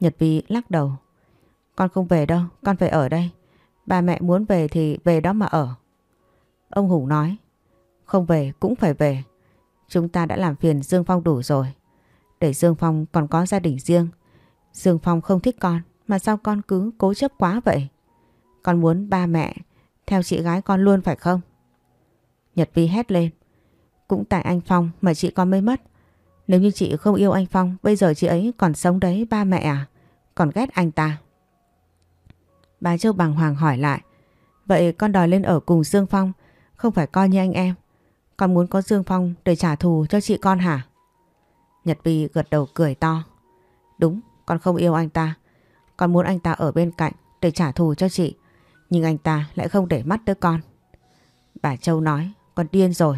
Nhật Vi lắc đầu. Con không về đâu, con phải ở đây. Ba mẹ muốn về thì về đó mà ở. Ông Hùng nói. Không về cũng phải về. Chúng ta đã làm phiền Dương Phong đủ rồi. Để Dương Phong còn có gia đình riêng. Dương Phong không thích con mà sao con cứ cố chấp quá vậy? Con muốn ba mẹ theo chị gái con luôn phải không? Nhật Vi hét lên. Cũng tại anh Phong mà chị con mới mất. Nếu như chị không yêu anh Phong, bây giờ chị ấy còn sống đấy ba mẹ à? Còn ghét anh ta. Bà Châu Bằng hoàng hỏi lại. Vậy con đòi lên ở cùng Dương Phong, không phải coi như anh em. Con muốn có Dương Phong để trả thù cho chị con hả? Nhật Vi gật đầu cười to. Đúng, con không yêu anh ta. Con muốn anh ta ở bên cạnh để trả thù cho chị. Nhưng anh ta lại không để mắt tới con. Bà Châu nói, con điên rồi.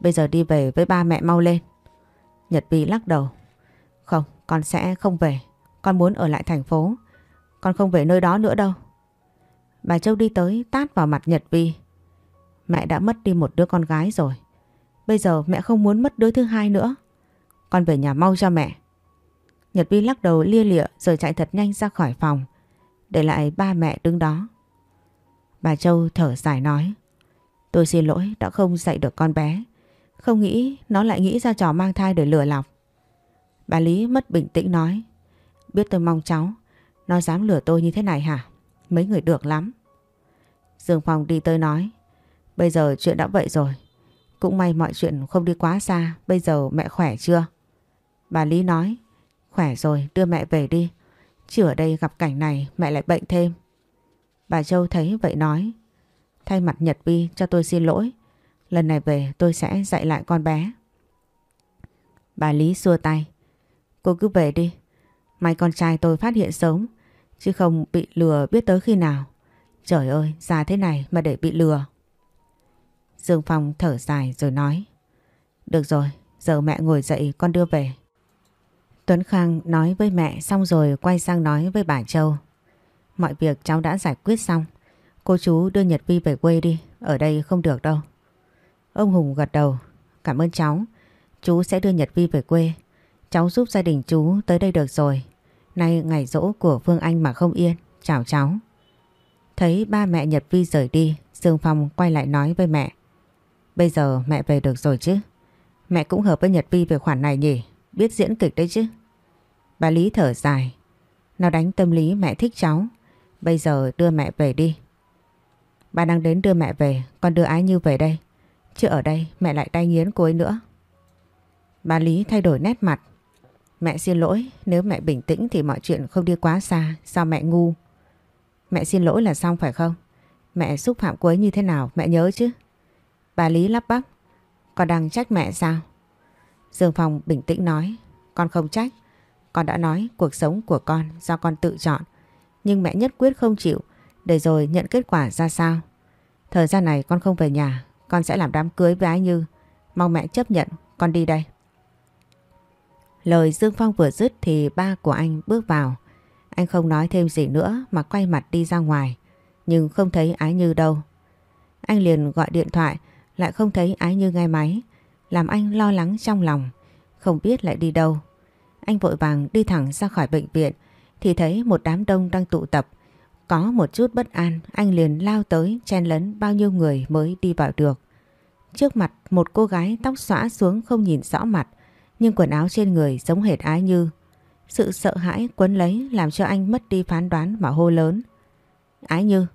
Bây giờ đi về với ba mẹ mau lên. Nhật Vi lắc đầu. Không, con sẽ không về. Con muốn ở lại thành phố. Con không về nơi đó nữa đâu. Bà Châu đi tới tát vào mặt Nhật Vi. Mẹ đã mất đi một đứa con gái rồi. Bây giờ mẹ không muốn mất đứa thứ hai nữa. Con về nhà mau cho mẹ. Nhật Vi lắc đầu lia lịa rồi chạy thật nhanh ra khỏi phòng. Để lại ba mẹ đứng đó. Bà Châu thở dài nói. Tôi xin lỗi đã không dạy được con bé. Không nghĩ nó lại nghĩ ra trò mang thai để lừa lọc. Bà Lý mất bình tĩnh nói. Biết tôi mong cháu. Nó dám lừa tôi như thế này hả? Mấy người được lắm. Dương phòng đi tới nói. Bây giờ chuyện đã vậy rồi. Cũng may mọi chuyện không đi quá xa. Bây giờ mẹ khỏe chưa? Bà Lý nói. Khỏe rồi đưa mẹ về đi Chứ ở đây gặp cảnh này mẹ lại bệnh thêm Bà Châu thấy vậy nói Thay mặt Nhật Vi cho tôi xin lỗi Lần này về tôi sẽ dạy lại con bé Bà Lý xua tay Cô cứ về đi May con trai tôi phát hiện sớm Chứ không bị lừa biết tới khi nào Trời ơi già thế này mà để bị lừa Dương Phong thở dài rồi nói Được rồi giờ mẹ ngồi dậy con đưa về Tuấn Khang nói với mẹ xong rồi quay sang nói với bà Châu. Mọi việc cháu đã giải quyết xong. Cô chú đưa Nhật Vi về quê đi, ở đây không được đâu. Ông Hùng gật đầu, cảm ơn cháu. Chú sẽ đưa Nhật Vi về quê. Cháu giúp gia đình chú tới đây được rồi. Nay ngày rỗ của Phương Anh mà không yên. Chào cháu. Thấy ba mẹ Nhật Vi rời đi, Dương Phong quay lại nói với mẹ. Bây giờ mẹ về được rồi chứ? Mẹ cũng hợp với Nhật Vi về khoản này nhỉ? biết diễn kịch đấy chứ. Bà Lý thở dài. Nó đánh tâm lý mẹ thích cháu. Bây giờ đưa mẹ về đi. Bà đang đến đưa mẹ về, con đưa Ái Như về đây. Chứ ở đây mẹ lại tay nghiến cô ấy nữa. Bà Lý thay đổi nét mặt. Mẹ xin lỗi, nếu mẹ bình tĩnh thì mọi chuyện không đi quá xa, sao mẹ ngu. Mẹ xin lỗi là xong phải không? Mẹ xúc phạm cô ấy như thế nào, mẹ nhớ chứ? Bà Lý lắp bắp. Con đang trách mẹ sao? Dương Phong bình tĩnh nói, con không trách. Con đã nói cuộc sống của con do con tự chọn. Nhưng mẹ nhất quyết không chịu, để rồi nhận kết quả ra sao. Thời gian này con không về nhà, con sẽ làm đám cưới với Ái Như. Mong mẹ chấp nhận, con đi đây. Lời Dương Phong vừa dứt thì ba của anh bước vào. Anh không nói thêm gì nữa mà quay mặt đi ra ngoài. Nhưng không thấy Ái Như đâu. Anh liền gọi điện thoại, lại không thấy Ái Như ngay máy làm anh lo lắng trong lòng, không biết lại đi đâu. Anh vội vàng đi thẳng ra khỏi bệnh viện thì thấy một đám đông đang tụ tập. Có một chút bất an, anh liền lao tới chen lấn bao nhiêu người mới đi vào được. Trước mặt một cô gái tóc xõa xuống không nhìn rõ mặt, nhưng quần áo trên người giống hệt ái như. Sự sợ hãi quấn lấy làm cho anh mất đi phán đoán mà hô lớn. Ái như.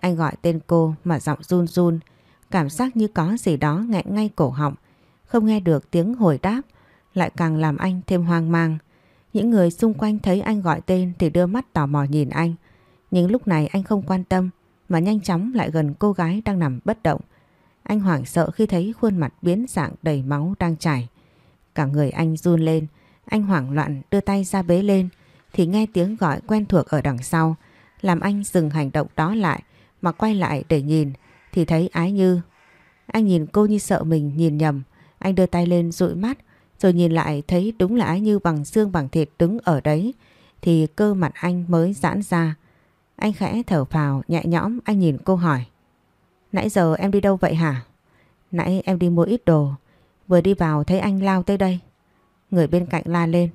Anh gọi tên cô mà giọng run run, Cảm giác như có gì đó nghẹn ngay cổ họng, không nghe được tiếng hồi đáp, lại càng làm anh thêm hoang mang. Những người xung quanh thấy anh gọi tên thì đưa mắt tò mò nhìn anh. Nhưng lúc này anh không quan tâm mà nhanh chóng lại gần cô gái đang nằm bất động. Anh hoảng sợ khi thấy khuôn mặt biến dạng đầy máu đang chảy. Cả người anh run lên, anh hoảng loạn đưa tay ra bế lên thì nghe tiếng gọi quen thuộc ở đằng sau, làm anh dừng hành động đó lại mà quay lại để nhìn thì thấy Ái Như. Anh nhìn cô như sợ mình nhìn nhầm, anh đưa tay lên dụi mắt rồi nhìn lại thấy đúng là Ái Như bằng xương bằng thịt đứng ở đấy thì cơ mặt anh mới giãn ra. Anh khẽ thở phào nhẹ nhõm anh nhìn cô hỏi. Nãy giờ em đi đâu vậy hả? Nãy em đi mua ít đồ, vừa đi vào thấy anh lao tới đây. Người bên cạnh la lên,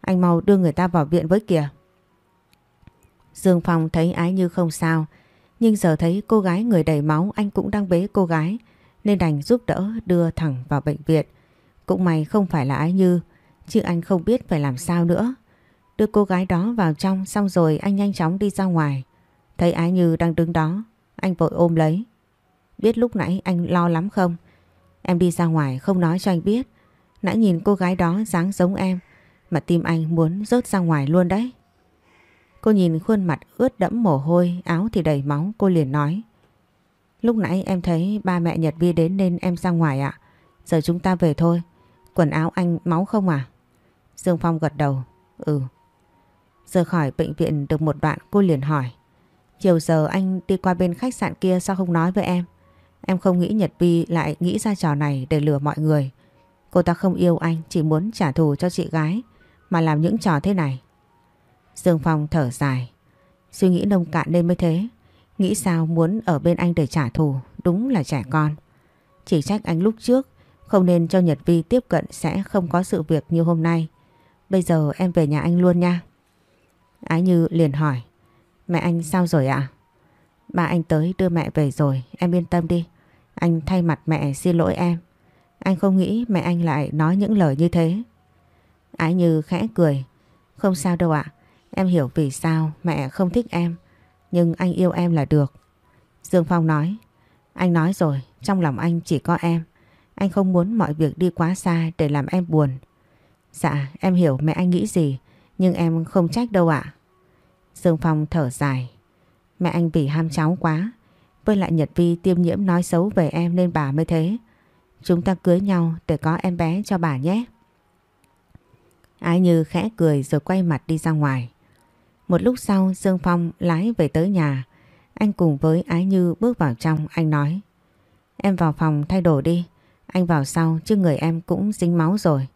anh mau đưa người ta vào viện với kìa. Dương Phong thấy Ái Như không sao, nhưng giờ thấy cô gái người đầy máu anh cũng đang bế cô gái nên đành giúp đỡ đưa thẳng vào bệnh viện. Cũng may không phải là Ái Như chứ anh không biết phải làm sao nữa. Đưa cô gái đó vào trong xong rồi anh nhanh chóng đi ra ngoài. Thấy Ái Như đang đứng đó anh vội ôm lấy. Biết lúc nãy anh lo lắm không? Em đi ra ngoài không nói cho anh biết. Nãy nhìn cô gái đó dáng giống em mà tim anh muốn rớt ra ngoài luôn đấy. Cô nhìn khuôn mặt ướt đẫm mồ hôi, áo thì đầy máu, cô liền nói. Lúc nãy em thấy ba mẹ Nhật Vi đến nên em ra ngoài ạ. Giờ chúng ta về thôi. Quần áo anh máu không à? Dương Phong gật đầu. Ừ. Giờ khỏi bệnh viện được một đoạn cô liền hỏi. Chiều giờ anh đi qua bên khách sạn kia sao không nói với em? Em không nghĩ Nhật Vi lại nghĩ ra trò này để lừa mọi người. Cô ta không yêu anh, chỉ muốn trả thù cho chị gái mà làm những trò thế này. Dương Phong thở dài. Suy nghĩ nông cạn nên mới thế. Nghĩ sao muốn ở bên anh để trả thù, đúng là trẻ con. Chỉ trách anh lúc trước, không nên cho Nhật Vi tiếp cận sẽ không có sự việc như hôm nay. Bây giờ em về nhà anh luôn nha. Ái Như liền hỏi. Mẹ anh sao rồi ạ? Ba anh tới đưa mẹ về rồi, em yên tâm đi. Anh thay mặt mẹ xin lỗi em. Anh không nghĩ mẹ anh lại nói những lời như thế. Ái Như khẽ cười. Không sao đâu ạ. Em hiểu vì sao mẹ không thích em Nhưng anh yêu em là được Dương Phong nói Anh nói rồi trong lòng anh chỉ có em Anh không muốn mọi việc đi quá xa để làm em buồn Dạ em hiểu mẹ anh nghĩ gì Nhưng em không trách đâu ạ Dương Phong thở dài Mẹ anh vì ham cháu quá Với lại Nhật Vi tiêm nhiễm nói xấu về em nên bà mới thế Chúng ta cưới nhau để có em bé cho bà nhé Ái Như khẽ cười rồi quay mặt đi ra ngoài một lúc sau Dương Phong lái về tới nhà. Anh cùng với Ái Như bước vào trong anh nói. Em vào phòng thay đồ đi. Anh vào sau chứ người em cũng dính máu rồi.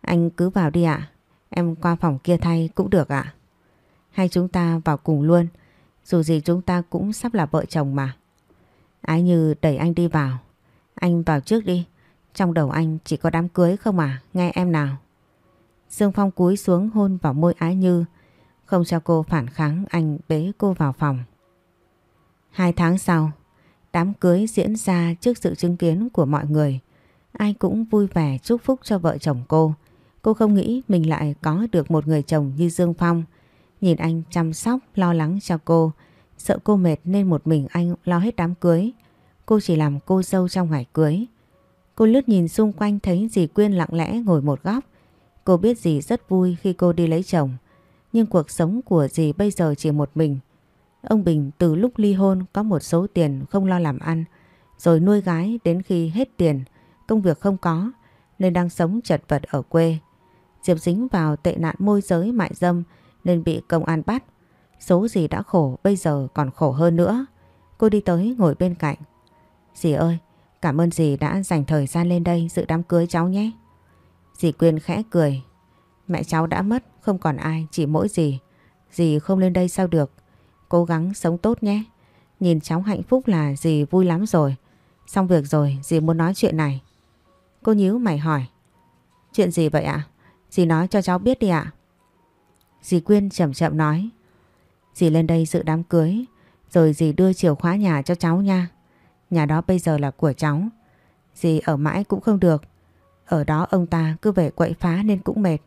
Anh cứ vào đi ạ. Em qua phòng kia thay cũng được ạ. Hay chúng ta vào cùng luôn. Dù gì chúng ta cũng sắp là vợ chồng mà. Ái Như đẩy anh đi vào. Anh vào trước đi. Trong đầu anh chỉ có đám cưới không à, nghe em nào. Dương Phong cúi xuống hôn vào môi Ái Như không cho cô phản kháng anh bế cô vào phòng. Hai tháng sau, đám cưới diễn ra trước sự chứng kiến của mọi người. Ai cũng vui vẻ chúc phúc cho vợ chồng cô. Cô không nghĩ mình lại có được một người chồng như Dương Phong. Nhìn anh chăm sóc, lo lắng cho cô. Sợ cô mệt nên một mình anh lo hết đám cưới. Cô chỉ làm cô dâu trong ngày cưới. Cô lướt nhìn xung quanh thấy dì Quyên lặng lẽ ngồi một góc. Cô biết dì rất vui khi cô đi lấy chồng. Nhưng cuộc sống của dì bây giờ chỉ một mình. Ông Bình từ lúc ly hôn có một số tiền không lo làm ăn, rồi nuôi gái đến khi hết tiền, công việc không có, nên đang sống chật vật ở quê. Diệp dính vào tệ nạn môi giới mại dâm nên bị công an bắt. Số gì đã khổ bây giờ còn khổ hơn nữa. Cô đi tới ngồi bên cạnh. Dì ơi, cảm ơn dì đã dành thời gian lên đây dự đám cưới cháu nhé. Dì Quyên khẽ cười Mẹ cháu đã mất, không còn ai, chỉ mỗi dì. Dì không lên đây sao được. Cố gắng sống tốt nhé. Nhìn cháu hạnh phúc là dì vui lắm rồi. Xong việc rồi, dì muốn nói chuyện này. Cô nhíu mày hỏi. Chuyện gì vậy ạ? À? Dì nói cho cháu biết đi ạ. À? Dì Quyên chậm chậm nói. Dì lên đây dự đám cưới, rồi dì đưa chìa khóa nhà cho cháu nha. Nhà đó bây giờ là của cháu. Dì ở mãi cũng không được. Ở đó ông ta cứ về quậy phá nên cũng mệt.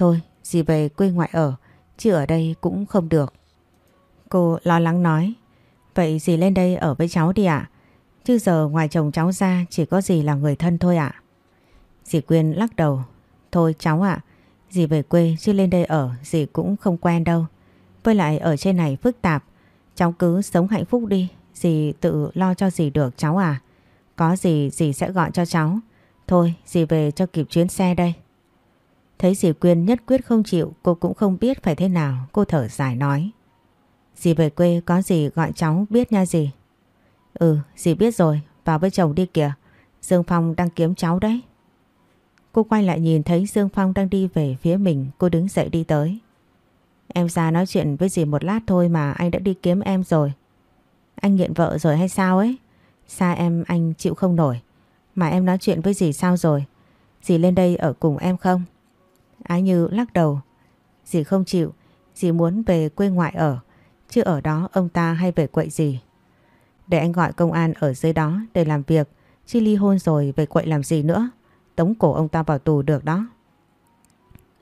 Thôi, dì về quê ngoại ở, chứ ở đây cũng không được. Cô lo lắng nói, vậy dì lên đây ở với cháu đi ạ. À? Chứ giờ ngoài chồng cháu ra chỉ có dì là người thân thôi ạ. Dì Quyên lắc đầu, thôi cháu ạ, dì về quê chứ lên đây ở dì cũng không quen đâu. Với lại ở trên này phức tạp, cháu cứ sống hạnh phúc đi, dì tự lo cho dì được cháu à. Có gì dì sẽ gọi cho cháu. Thôi dì về cho kịp chuyến xe đây. Thấy dì Quyên nhất quyết không chịu cô cũng không biết phải thế nào cô thở dài nói. Dì về quê có gì gọi cháu biết nha dì. Ừ dì biết rồi vào với chồng đi kìa. Dương Phong đang kiếm cháu đấy. Cô quay lại nhìn thấy Dương Phong đang đi về phía mình cô đứng dậy đi tới. Em ra nói chuyện với dì một lát thôi mà anh đã đi kiếm em rồi. Anh nghiện vợ rồi hay sao ấy? Xa em anh chịu không nổi. Mà em nói chuyện với dì sao rồi? Dì lên đây ở cùng em không? Ái Như lắc đầu. Dì không chịu, dì muốn về quê ngoại ở, chứ ở đó ông ta hay về quậy gì. Để anh gọi công an ở dưới đó để làm việc, chứ ly hôn rồi về quậy làm gì nữa, tống cổ ông ta vào tù được đó.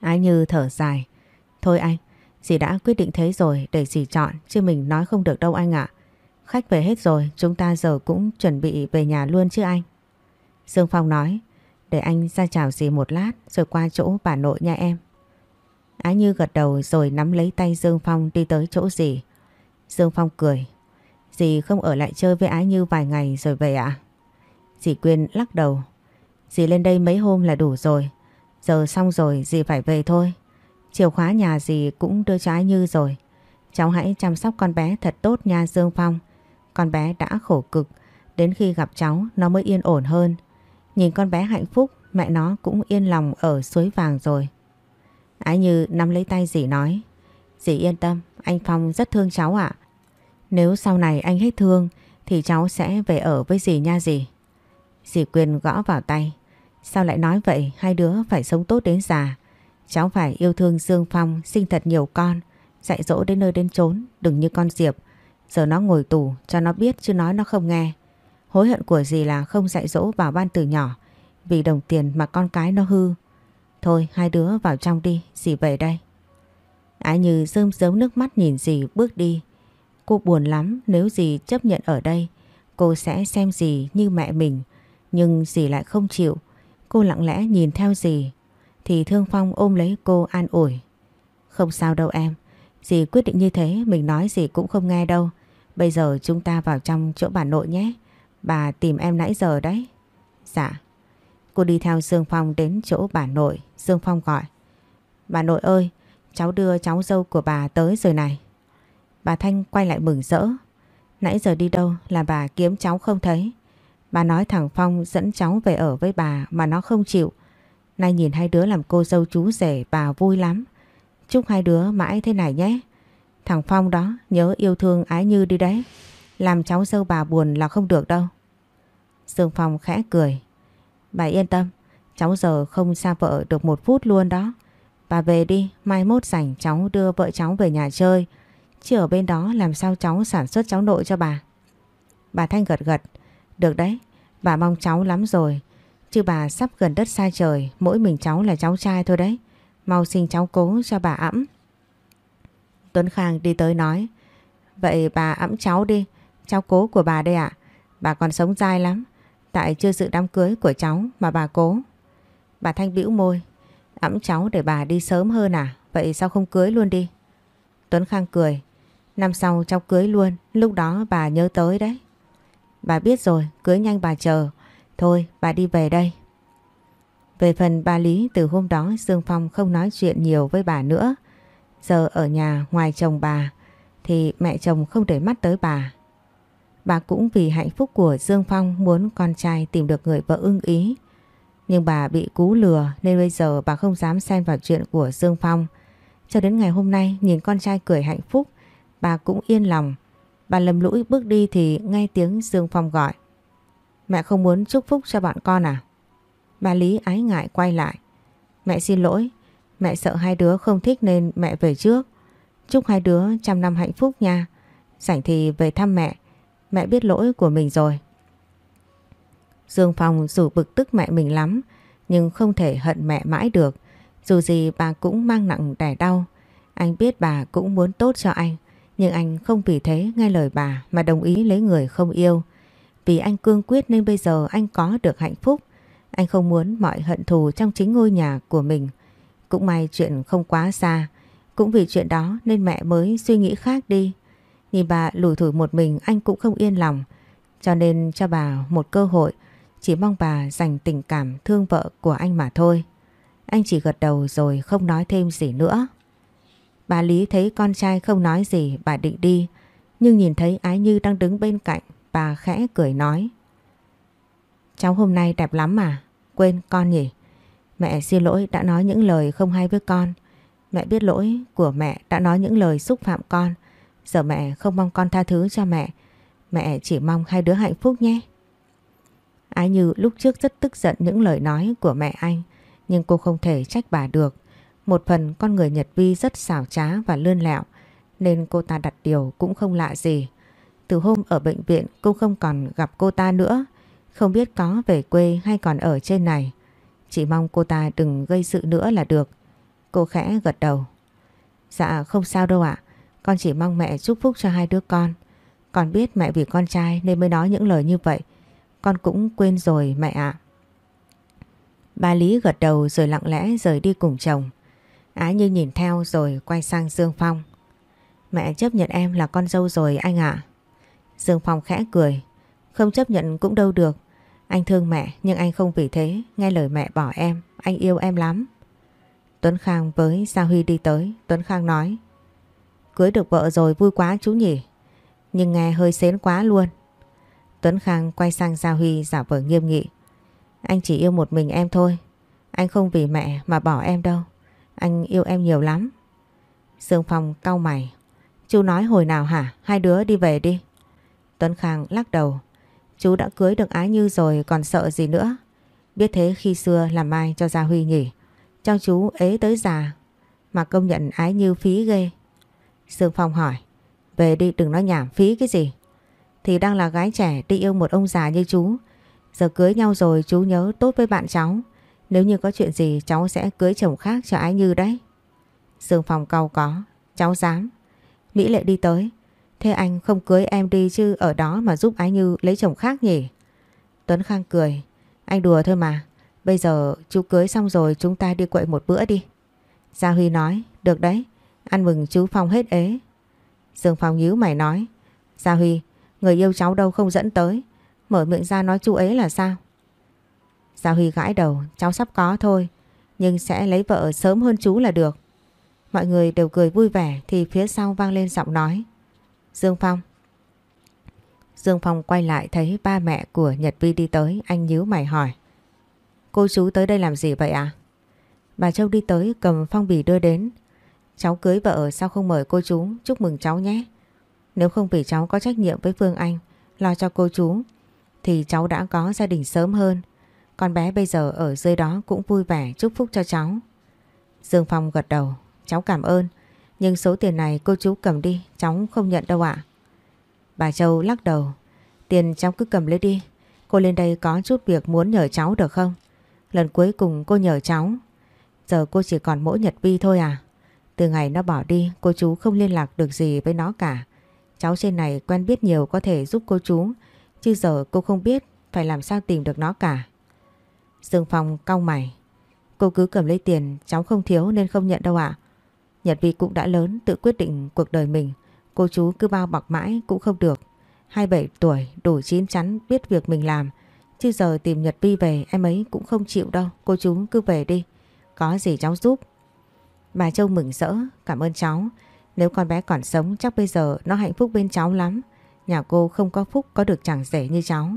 Ái Như thở dài. Thôi anh, dì đã quyết định thế rồi để dì chọn chứ mình nói không được đâu anh ạ. Khách về hết rồi chúng ta giờ cũng chuẩn bị về nhà luôn chứ anh. Dương Phong nói để anh ra chào dì một lát rồi qua chỗ bà nội nha em. Á Như gật đầu rồi nắm lấy tay Dương Phong đi tới chỗ dì. Dương Phong cười. Dì không ở lại chơi với Á Như vài ngày rồi về ạ. À? Dì Quyên lắc đầu. Dì lên đây mấy hôm là đủ rồi. Giờ xong rồi dì phải về thôi. Chìa khóa nhà dì cũng đưa cho Á Như rồi. Cháu hãy chăm sóc con bé thật tốt nha Dương Phong. Con bé đã khổ cực. Đến khi gặp cháu nó mới yên ổn hơn. Nhìn con bé hạnh phúc mẹ nó cũng yên lòng ở suối vàng rồi. Ái Như nắm lấy tay dì nói. Dì yên tâm, anh Phong rất thương cháu ạ. Nếu sau này anh hết thương thì cháu sẽ về ở với dì nha dì. Dì Quyền gõ vào tay. Sao lại nói vậy hai đứa phải sống tốt đến già. Cháu phải yêu thương Dương Phong sinh thật nhiều con. Dạy dỗ đến nơi đến chốn đừng như con Diệp. Giờ nó ngồi tù cho nó biết chứ nói nó không nghe. Hối hận của dì là không dạy dỗ vào ban từ nhỏ vì đồng tiền mà con cái nó hư. Thôi hai đứa vào trong đi, dì về đây. Ái Như rơm rớm nước mắt nhìn dì bước đi. Cô buồn lắm nếu dì chấp nhận ở đây. Cô sẽ xem dì như mẹ mình. Nhưng dì lại không chịu. Cô lặng lẽ nhìn theo dì. Thì Thương Phong ôm lấy cô an ủi. Không sao đâu em. Dì quyết định như thế mình nói gì cũng không nghe đâu. Bây giờ chúng ta vào trong chỗ bà nội nhé. Bà tìm em nãy giờ đấy. Dạ. Cô đi theo Dương Phong đến chỗ bà nội. Dương Phong gọi. Bà nội ơi, cháu đưa cháu dâu của bà tới rồi này. Bà Thanh quay lại mừng rỡ. Nãy giờ đi đâu là bà kiếm cháu không thấy. Bà nói thằng Phong dẫn cháu về ở với bà mà nó không chịu. Nay nhìn hai đứa làm cô dâu chú rể bà vui lắm. Chúc hai đứa mãi thế này nhé. Thằng Phong đó nhớ yêu thương Ái Như đi đấy. Làm cháu dâu bà buồn là không được đâu. Dương Phong khẽ cười. Bà yên tâm, cháu giờ không xa vợ được một phút luôn đó. Bà về đi, mai mốt rảnh cháu đưa vợ cháu về nhà chơi. Chứ ở bên đó làm sao cháu sản xuất cháu nội cho bà. Bà Thanh gật gật. Được đấy, bà mong cháu lắm rồi. Chứ bà sắp gần đất xa trời, mỗi mình cháu là cháu trai thôi đấy. Mau xin cháu cố cho bà ẵm. Tuấn Khang đi tới nói. Vậy bà ẵm cháu đi, Cháu cố của bà đây ạ. Bà còn sống dai lắm. Tại chưa sự đám cưới của cháu mà bà cố. Bà Thanh bĩu môi. Ẵm cháu để bà đi sớm hơn à? Vậy sao không cưới luôn đi? Tuấn Khang cười. Năm sau cháu cưới luôn. Lúc đó bà nhớ tới đấy. Bà biết rồi. Cưới nhanh bà chờ. Thôi bà đi về đây. Về phần bà Lý từ hôm đó Dương Phong không nói chuyện nhiều với bà nữa. Giờ ở nhà ngoài chồng bà thì mẹ chồng không để mắt tới bà Bà cũng vì hạnh phúc của Dương Phong muốn con trai tìm được người vợ ưng ý. Nhưng bà bị cú lừa nên bây giờ bà không dám xen vào chuyện của Dương Phong. Cho đến ngày hôm nay nhìn con trai cười hạnh phúc, bà cũng yên lòng. Bà lầm lũi bước đi thì nghe tiếng Dương Phong gọi. Mẹ không muốn chúc phúc cho bọn con à? Bà Lý ái ngại quay lại. Mẹ xin lỗi, mẹ sợ hai đứa không thích nên mẹ về trước. Chúc hai đứa trăm năm hạnh phúc nha. Rảnh thì về thăm mẹ mẹ biết lỗi của mình rồi. Dương Phong dù bực tức mẹ mình lắm, nhưng không thể hận mẹ mãi được. Dù gì bà cũng mang nặng đẻ đau. Anh biết bà cũng muốn tốt cho anh, nhưng anh không vì thế nghe lời bà mà đồng ý lấy người không yêu. Vì anh cương quyết nên bây giờ anh có được hạnh phúc. Anh không muốn mọi hận thù trong chính ngôi nhà của mình. Cũng may chuyện không quá xa. Cũng vì chuyện đó nên mẹ mới suy nghĩ khác đi. Nhìn bà lủi thủi một mình anh cũng không yên lòng Cho nên cho bà một cơ hội Chỉ mong bà dành tình cảm thương vợ của anh mà thôi Anh chỉ gật đầu rồi không nói thêm gì nữa Bà Lý thấy con trai không nói gì bà định đi Nhưng nhìn thấy Ái Như đang đứng bên cạnh Bà khẽ cười nói Cháu hôm nay đẹp lắm mà Quên con nhỉ Mẹ xin lỗi đã nói những lời không hay với con Mẹ biết lỗi của mẹ đã nói những lời xúc phạm con Giờ mẹ không mong con tha thứ cho mẹ Mẹ chỉ mong hai đứa hạnh phúc nhé Ái Như lúc trước rất tức giận những lời nói của mẹ anh Nhưng cô không thể trách bà được Một phần con người Nhật Vi rất xảo trá và lươn lẹo Nên cô ta đặt điều cũng không lạ gì Từ hôm ở bệnh viện cô không còn gặp cô ta nữa Không biết có về quê hay còn ở trên này Chỉ mong cô ta đừng gây sự nữa là được Cô khẽ gật đầu Dạ không sao đâu ạ à. Con chỉ mong mẹ chúc phúc cho hai đứa con. Con biết mẹ vì con trai nên mới nói những lời như vậy. Con cũng quên rồi mẹ ạ. Bà Lý gật đầu rồi lặng lẽ rời đi cùng chồng. Ái Như nhìn theo rồi quay sang Dương Phong. Mẹ chấp nhận em là con dâu rồi anh ạ. Dương Phong khẽ cười. Không chấp nhận cũng đâu được. Anh thương mẹ nhưng anh không vì thế. Nghe lời mẹ bỏ em. Anh yêu em lắm. Tuấn Khang với sa Huy đi tới. Tuấn Khang nói. Cưới được vợ rồi vui quá chú nhỉ Nhưng nghe hơi xến quá luôn Tuấn Khang quay sang Gia Huy giả vờ nghiêm nghị Anh chỉ yêu một mình em thôi Anh không vì mẹ mà bỏ em đâu Anh yêu em nhiều lắm Dương Phong cau mày Chú nói hồi nào hả Hai đứa đi về đi Tuấn Khang lắc đầu Chú đã cưới được Ái Như rồi còn sợ gì nữa Biết thế khi xưa làm mai cho Gia Huy nhỉ Cho chú ế tới già Mà công nhận Ái Như phí ghê Dương Phong hỏi Về đi đừng nói nhảm phí cái gì Thì đang là gái trẻ đi yêu một ông già như chú Giờ cưới nhau rồi chú nhớ tốt với bạn cháu Nếu như có chuyện gì cháu sẽ cưới chồng khác cho Ái Như đấy Dương Phong cau có Cháu dám Mỹ Lệ đi tới Thế anh không cưới em đi chứ ở đó mà giúp Ái Như lấy chồng khác nhỉ Tuấn Khang cười Anh đùa thôi mà Bây giờ chú cưới xong rồi chúng ta đi quậy một bữa đi Gia Huy nói Được đấy Ăn mừng chú Phong hết ế. Dương Phong nhíu mày nói. Gia Huy, người yêu cháu đâu không dẫn tới. Mở miệng ra nói chú ấy là sao? Gia Huy gãi đầu, cháu sắp có thôi. Nhưng sẽ lấy vợ sớm hơn chú là được. Mọi người đều cười vui vẻ thì phía sau vang lên giọng nói. Dương Phong. Dương Phong quay lại thấy ba mẹ của Nhật Vi đi tới, anh nhíu mày hỏi. Cô chú tới đây làm gì vậy ạ? À? Bà Châu đi tới cầm phong bì đưa đến. Cháu cưới vợ sao không mời cô chú chúc mừng cháu nhé. Nếu không vì cháu có trách nhiệm với Phương Anh, lo cho cô chú, thì cháu đã có gia đình sớm hơn. Con bé bây giờ ở dưới đó cũng vui vẻ chúc phúc cho cháu. Dương Phong gật đầu, cháu cảm ơn. Nhưng số tiền này cô chú cầm đi, cháu không nhận đâu ạ. Bà Châu lắc đầu, tiền cháu cứ cầm lấy đi. Cô lên đây có chút việc muốn nhờ cháu được không? Lần cuối cùng cô nhờ cháu. Giờ cô chỉ còn mỗi Nhật Vi thôi à? Từ ngày nó bỏ đi cô chú không liên lạc được gì với nó cả. Cháu trên này quen biết nhiều có thể giúp cô chú. Chứ giờ cô không biết phải làm sao tìm được nó cả. Dương Phong cau mày. Cô cứ cầm lấy tiền cháu không thiếu nên không nhận đâu ạ. Nhật Vi cũng đã lớn tự quyết định cuộc đời mình. Cô chú cứ bao bọc mãi cũng không được. 27 tuổi đủ chín chắn biết việc mình làm. Chứ giờ tìm Nhật Vi về em ấy cũng không chịu đâu. Cô chú cứ về đi. Có gì cháu giúp. Bà Châu mừng rỡ, cảm ơn cháu. Nếu con bé còn sống chắc bây giờ nó hạnh phúc bên cháu lắm. Nhà cô không có phúc có được chẳng rể như cháu.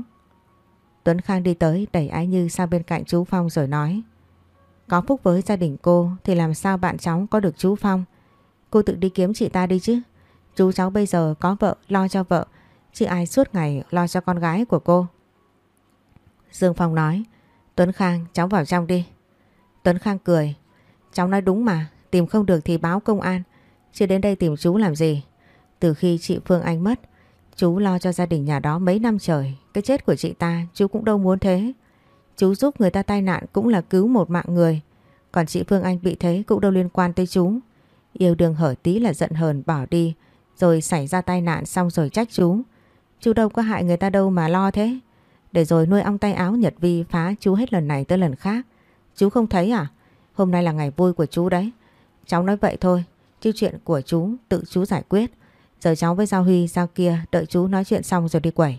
Tuấn Khang đi tới đẩy Ái Như sang bên cạnh chú Phong rồi nói. Có phúc với gia đình cô thì làm sao bạn cháu có được chú Phong? Cô tự đi kiếm chị ta đi chứ. Chú cháu bây giờ có vợ lo cho vợ, chị ai suốt ngày lo cho con gái của cô. Dương Phong nói, Tuấn Khang cháu vào trong đi. Tuấn Khang cười, cháu nói đúng mà, Tìm không được thì báo công an chưa đến đây tìm chú làm gì Từ khi chị Phương Anh mất Chú lo cho gia đình nhà đó mấy năm trời Cái chết của chị ta chú cũng đâu muốn thế Chú giúp người ta tai nạn cũng là cứu một mạng người Còn chị Phương Anh bị thế cũng đâu liên quan tới chú Yêu đương hở tí là giận hờn bỏ đi Rồi xảy ra tai nạn xong rồi trách chú Chú đâu có hại người ta đâu mà lo thế Để rồi nuôi ong tay áo Nhật Vi phá chú hết lần này tới lần khác Chú không thấy à? Hôm nay là ngày vui của chú đấy Cháu nói vậy thôi, chứ chuyện của chú tự chú giải quyết. Giờ cháu với Giao Huy ra kia đợi chú nói chuyện xong rồi đi quẩy.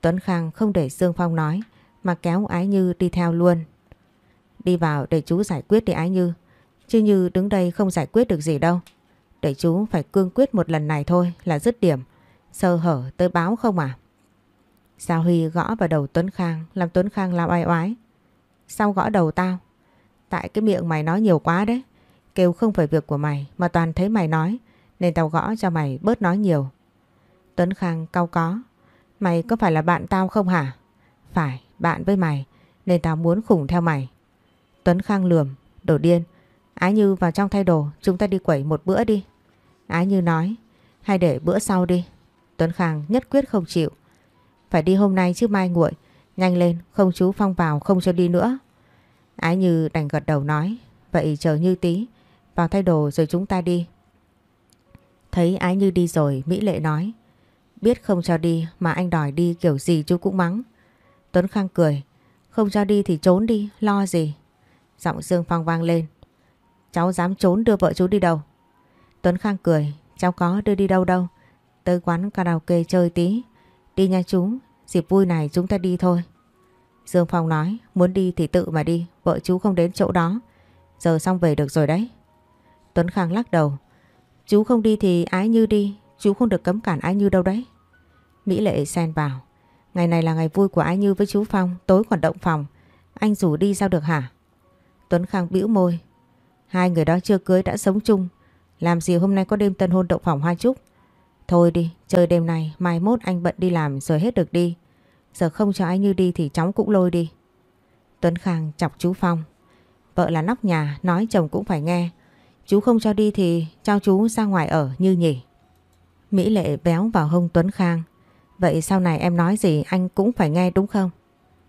Tuấn Khang không để Dương Phong nói mà kéo Ái Như đi theo luôn. Đi vào để chú giải quyết đi Ái Như. Chứ Như đứng đây không giải quyết được gì đâu. Để chú phải cương quyết một lần này thôi là dứt điểm. Sơ hở tới báo không à? Giao Huy gõ vào đầu Tuấn Khang làm Tuấn Khang lao oai oái. Sao gõ đầu tao? Tại cái miệng mày nói nhiều quá đấy kêu không phải việc của mày mà toàn thấy mày nói nên tao gõ cho mày bớt nói nhiều. Tuấn Khang cau có. Mày có phải là bạn tao không hả? Phải, bạn với mày nên tao muốn khủng theo mày. Tuấn Khang lườm, đổ điên. Ái Như vào trong thay đồ, chúng ta đi quẩy một bữa đi. Ái Như nói, hay để bữa sau đi. Tuấn Khang nhất quyết không chịu. Phải đi hôm nay chứ mai nguội. Nhanh lên, không chú Phong vào không cho đi nữa. Ái Như đành gật đầu nói, vậy chờ Như tí. Vào thay đồ rồi chúng ta đi. Thấy Ái Như đi rồi Mỹ Lệ nói. Biết không cho đi mà anh đòi đi kiểu gì chú cũng mắng. Tuấn Khang cười. Không cho đi thì trốn đi, lo gì. Giọng Dương Phong vang lên. Cháu dám trốn đưa vợ chú đi đâu? Tuấn Khang cười. Cháu có đưa đi đâu đâu. Tới quán karaoke chơi tí. Đi nha chú, dịp vui này chúng ta đi thôi. Dương Phong nói, muốn đi thì tự mà đi, vợ chú không đến chỗ đó. Giờ xong về được rồi đấy. Tuấn Khang lắc đầu. Chú không đi thì Ái Như đi, chú không được cấm cản Ái Như đâu đấy. Mỹ Lệ xen vào. Ngày này là ngày vui của Ái Như với chú Phong, tối còn động phòng. Anh rủ đi sao được hả? Tuấn Khang bĩu môi. Hai người đó chưa cưới đã sống chung. Làm gì hôm nay có đêm tân hôn động phòng hoa chúc. Thôi đi, chơi đêm này, mai mốt anh bận đi làm rồi hết được đi. Giờ không cho Ái Như đi thì chóng cũng lôi đi. Tuấn Khang chọc chú Phong. Vợ là nóc nhà, nói chồng cũng phải nghe. Chú không cho đi thì cho chú ra ngoài ở như nhỉ. Mỹ Lệ béo vào hông Tuấn Khang. Vậy sau này em nói gì anh cũng phải nghe đúng không?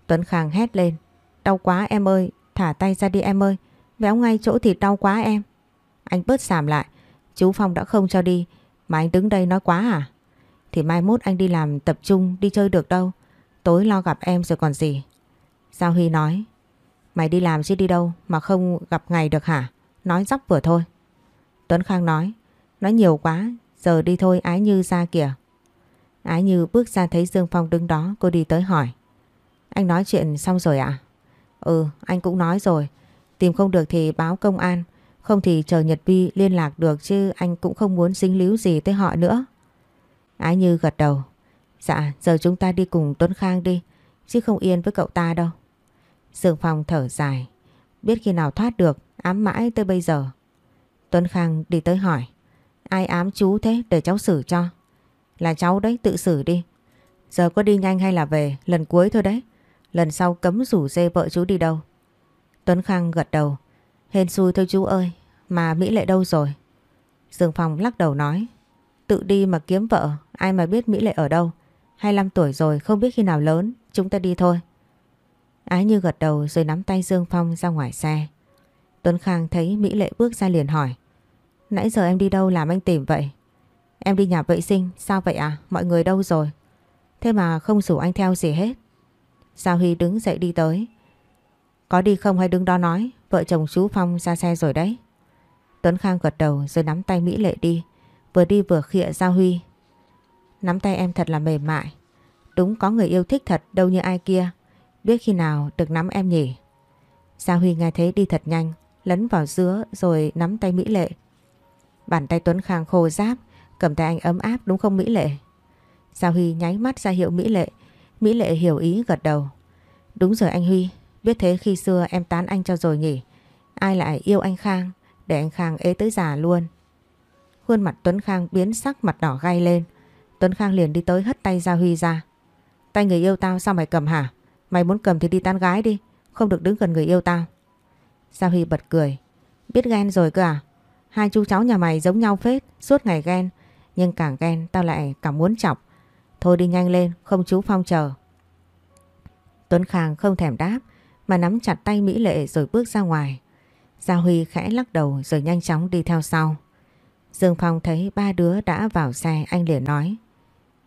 Tuấn Khang hét lên. Đau quá em ơi, thả tay ra đi em ơi. Béo ngay chỗ thì đau quá em. Anh bớt sàm lại. Chú Phong đã không cho đi. Mà anh đứng đây nói quá à? Thì mai mốt anh đi làm tập trung đi chơi được đâu. Tối lo gặp em rồi còn gì. Giao Huy nói. Mày đi làm chứ đi đâu mà không gặp ngày được hả? Nói dóc vừa thôi. Tuấn Khang nói. Nói nhiều quá. Giờ đi thôi Ái Như ra kìa. Ái Như bước ra thấy Dương Phong đứng đó. Cô đi tới hỏi. Anh nói chuyện xong rồi ạ? À? Ừ anh cũng nói rồi. Tìm không được thì báo công an. Không thì chờ Nhật Vi liên lạc được chứ anh cũng không muốn dính líu gì tới họ nữa. Ái Như gật đầu. Dạ giờ chúng ta đi cùng Tuấn Khang đi. Chứ không yên với cậu ta đâu. Dương Phong thở dài. Biết khi nào thoát được ám mãi tới bây giờ. Tuấn Khang đi tới hỏi, ai ám chú thế để cháu xử cho? Là cháu đấy, tự xử đi. Giờ có đi nhanh hay là về, lần cuối thôi đấy. Lần sau cấm rủ dê vợ chú đi đâu. Tuấn Khang gật đầu, hên xui thôi chú ơi, mà Mỹ Lệ đâu rồi? Dương Phong lắc đầu nói, tự đi mà kiếm vợ, ai mà biết Mỹ Lệ ở đâu. 25 tuổi rồi không biết khi nào lớn, chúng ta đi thôi. Ái Như gật đầu rồi nắm tay Dương Phong ra ngoài xe. Tuấn Khang thấy Mỹ Lệ bước ra liền hỏi Nãy giờ em đi đâu làm anh tìm vậy? Em đi nhà vệ sinh, sao vậy à? Mọi người đâu rồi? Thế mà không rủ anh theo gì hết. Giao Huy đứng dậy đi tới. Có đi không hay đứng đó nói, vợ chồng chú Phong ra xe rồi đấy. Tuấn Khang gật đầu rồi nắm tay Mỹ Lệ đi, vừa đi vừa khịa Giao Huy. Nắm tay em thật là mềm mại, đúng có người yêu thích thật đâu như ai kia, biết khi nào được nắm em nhỉ. Giao Huy nghe thế đi thật nhanh, lấn vào giữa rồi nắm tay Mỹ Lệ. Bàn tay Tuấn Khang khô ráp, cầm tay anh ấm áp đúng không Mỹ Lệ? Giao Huy nháy mắt ra hiệu Mỹ Lệ. Mỹ Lệ hiểu ý gật đầu. Đúng rồi anh Huy, biết thế khi xưa em tán anh cho rồi nhỉ. Ai lại yêu anh Khang, để anh Khang ế tới già luôn. Khuôn mặt Tuấn Khang biến sắc mặt đỏ gai lên. Tuấn Khang liền đi tới hất tay Gia Huy ra. Tay người yêu tao sao mày cầm hả? Mày muốn cầm thì đi tán gái đi, không được đứng gần người yêu tao. Giao Hy bật cười. Biết ghen rồi cơ à? Hai chú cháu nhà mày giống nhau phết, suốt ngày ghen. Nhưng càng ghen tao lại càng muốn chọc. Thôi đi nhanh lên, không chú Phong chờ. Tuấn Khang không thèm đáp mà nắm chặt tay Mỹ Lệ rồi bước ra ngoài. Giao Huy khẽ lắc đầu rồi nhanh chóng đi theo sau. Dương Phong thấy ba đứa đã vào xe anh liền nói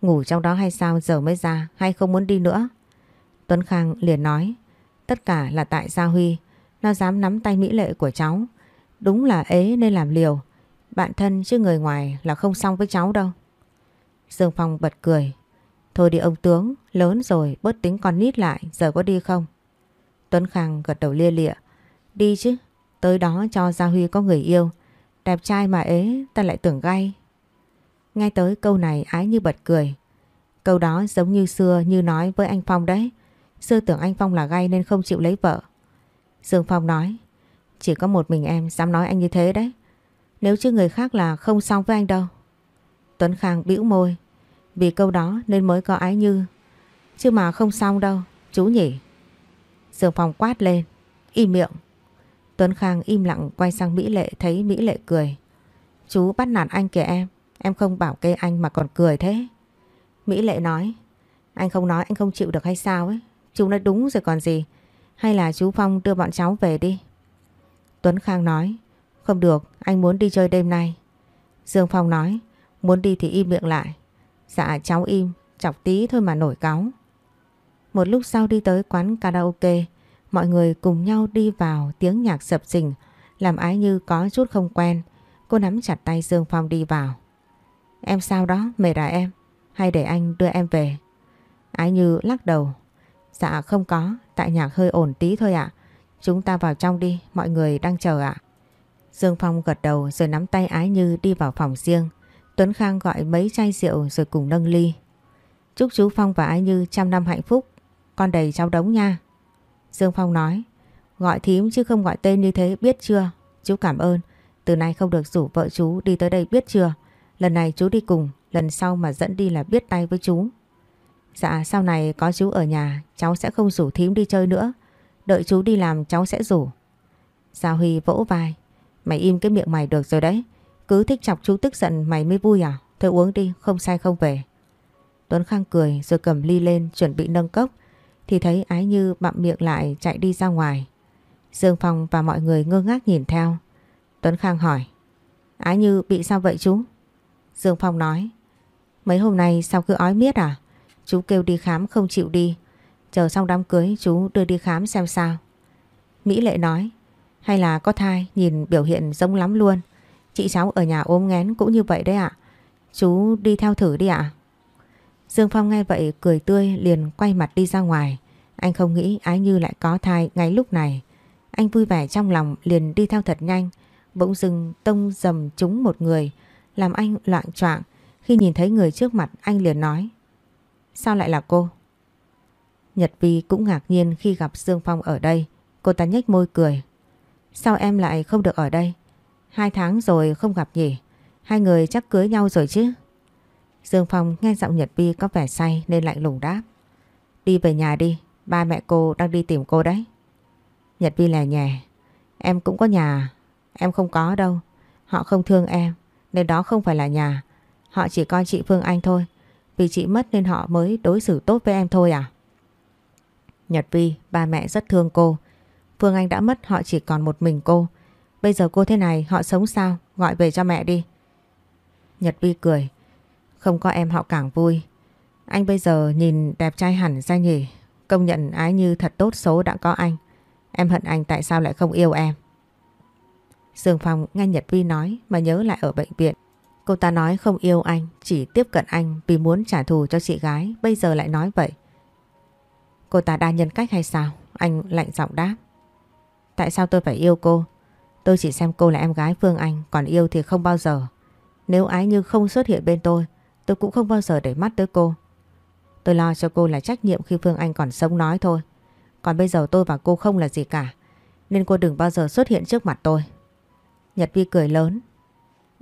Ngủ trong đó hay sao giờ mới ra hay không muốn đi nữa Tuấn Khang liền nói Tất cả là tại Gia Huy nó dám nắm tay Mỹ Lệ của cháu. Đúng là ế nên làm liều. Bạn thân chứ người ngoài là không xong với cháu đâu. Dương Phong bật cười. Thôi đi ông tướng, lớn rồi bớt tính con nít lại, giờ có đi không? Tuấn Khang gật đầu lia lịa. Đi chứ, tới đó cho Gia Huy có người yêu. Đẹp trai mà ế, ta lại tưởng gay. Nghe tới câu này ái như bật cười. Câu đó giống như xưa như nói với anh Phong đấy. Xưa tưởng anh Phong là gay nên không chịu lấy vợ. Dương Phong nói Chỉ có một mình em dám nói anh như thế đấy Nếu chứ người khác là không xong với anh đâu Tuấn Khang bĩu môi Vì câu đó nên mới có ái như Chứ mà không xong đâu Chú nhỉ Dương Phong quát lên Im miệng Tuấn Khang im lặng quay sang Mỹ Lệ Thấy Mỹ Lệ cười Chú bắt nạt anh kìa em Em không bảo kê anh mà còn cười thế Mỹ Lệ nói Anh không nói anh không chịu được hay sao ấy Chú nói đúng rồi còn gì hay là chú Phong đưa bọn cháu về đi Tuấn Khang nói Không được anh muốn đi chơi đêm nay Dương Phong nói Muốn đi thì im miệng lại Dạ cháu im chọc tí thôi mà nổi cáu Một lúc sau đi tới quán karaoke Mọi người cùng nhau đi vào tiếng nhạc sập sình Làm ái như có chút không quen Cô nắm chặt tay Dương Phong đi vào Em sao đó mệt à em Hay để anh đưa em về Ái Như lắc đầu Dạ không có Tại nhà hơi ổn tí thôi ạ. Chúng ta vào trong đi, mọi người đang chờ ạ. Dương Phong gật đầu rồi nắm tay Ái Như đi vào phòng riêng. Tuấn Khang gọi mấy chai rượu rồi cùng nâng ly. Chúc chú Phong và Ái Như trăm năm hạnh phúc. Con đầy cháu đống nha. Dương Phong nói. Gọi thím chứ không gọi tên như thế biết chưa? Chú cảm ơn. Từ nay không được rủ vợ chú đi tới đây biết chưa? Lần này chú đi cùng, lần sau mà dẫn đi là biết tay với chú. Dạ sau này có chú ở nhà cháu sẽ không rủ thím đi chơi nữa. Đợi chú đi làm cháu sẽ rủ. Giao dạ Huy vỗ vai. Mày im cái miệng mày được rồi đấy. Cứ thích chọc chú tức giận mày mới vui à? Thôi uống đi, không say không về. Tuấn Khang cười rồi cầm ly lên chuẩn bị nâng cốc. Thì thấy Ái Như bặm miệng lại chạy đi ra ngoài. Dương Phong và mọi người ngơ ngác nhìn theo. Tuấn Khang hỏi. Ái Như bị sao vậy chú? Dương Phong nói. Mấy hôm nay sao cứ ói miết à? Chú kêu đi khám không chịu đi Chờ xong đám cưới chú đưa đi khám xem sao Mỹ Lệ nói Hay là có thai nhìn biểu hiện giống lắm luôn Chị cháu ở nhà ôm ngén cũng như vậy đấy ạ Chú đi theo thử đi ạ Dương Phong nghe vậy cười tươi liền quay mặt đi ra ngoài Anh không nghĩ Ái Như lại có thai ngay lúc này Anh vui vẻ trong lòng liền đi theo thật nhanh Bỗng dưng tông dầm trúng một người Làm anh loạn choạng Khi nhìn thấy người trước mặt anh liền nói Sao lại là cô? Nhật Vi cũng ngạc nhiên khi gặp Dương Phong ở đây. Cô ta nhếch môi cười. Sao em lại không được ở đây? Hai tháng rồi không gặp nhỉ? Hai người chắc cưới nhau rồi chứ? Dương Phong nghe giọng Nhật Vi có vẻ say nên lạnh lùng đáp. Đi về nhà đi, ba mẹ cô đang đi tìm cô đấy. Nhật Vi lè nhè. Em cũng có nhà, em không có đâu. Họ không thương em, nên đó không phải là nhà. Họ chỉ coi chị Phương Anh thôi. Vì chị mất nên họ mới đối xử tốt với em thôi à? Nhật Vi, ba mẹ rất thương cô. Phương Anh đã mất họ chỉ còn một mình cô. Bây giờ cô thế này họ sống sao? Gọi về cho mẹ đi. Nhật Vi cười. Không có em họ càng vui. Anh bây giờ nhìn đẹp trai hẳn ra nhỉ. Công nhận ái như thật tốt số đã có anh. Em hận anh tại sao lại không yêu em. Dương Phong nghe Nhật Vi nói mà nhớ lại ở bệnh viện. Cô ta nói không yêu anh, chỉ tiếp cận anh vì muốn trả thù cho chị gái, bây giờ lại nói vậy. Cô ta đa nhân cách hay sao? Anh lạnh giọng đáp. Tại sao tôi phải yêu cô? Tôi chỉ xem cô là em gái Phương Anh, còn yêu thì không bao giờ. Nếu ái như không xuất hiện bên tôi, tôi cũng không bao giờ để mắt tới cô. Tôi lo cho cô là trách nhiệm khi Phương Anh còn sống nói thôi. Còn bây giờ tôi và cô không là gì cả, nên cô đừng bao giờ xuất hiện trước mặt tôi. Nhật Vi cười lớn,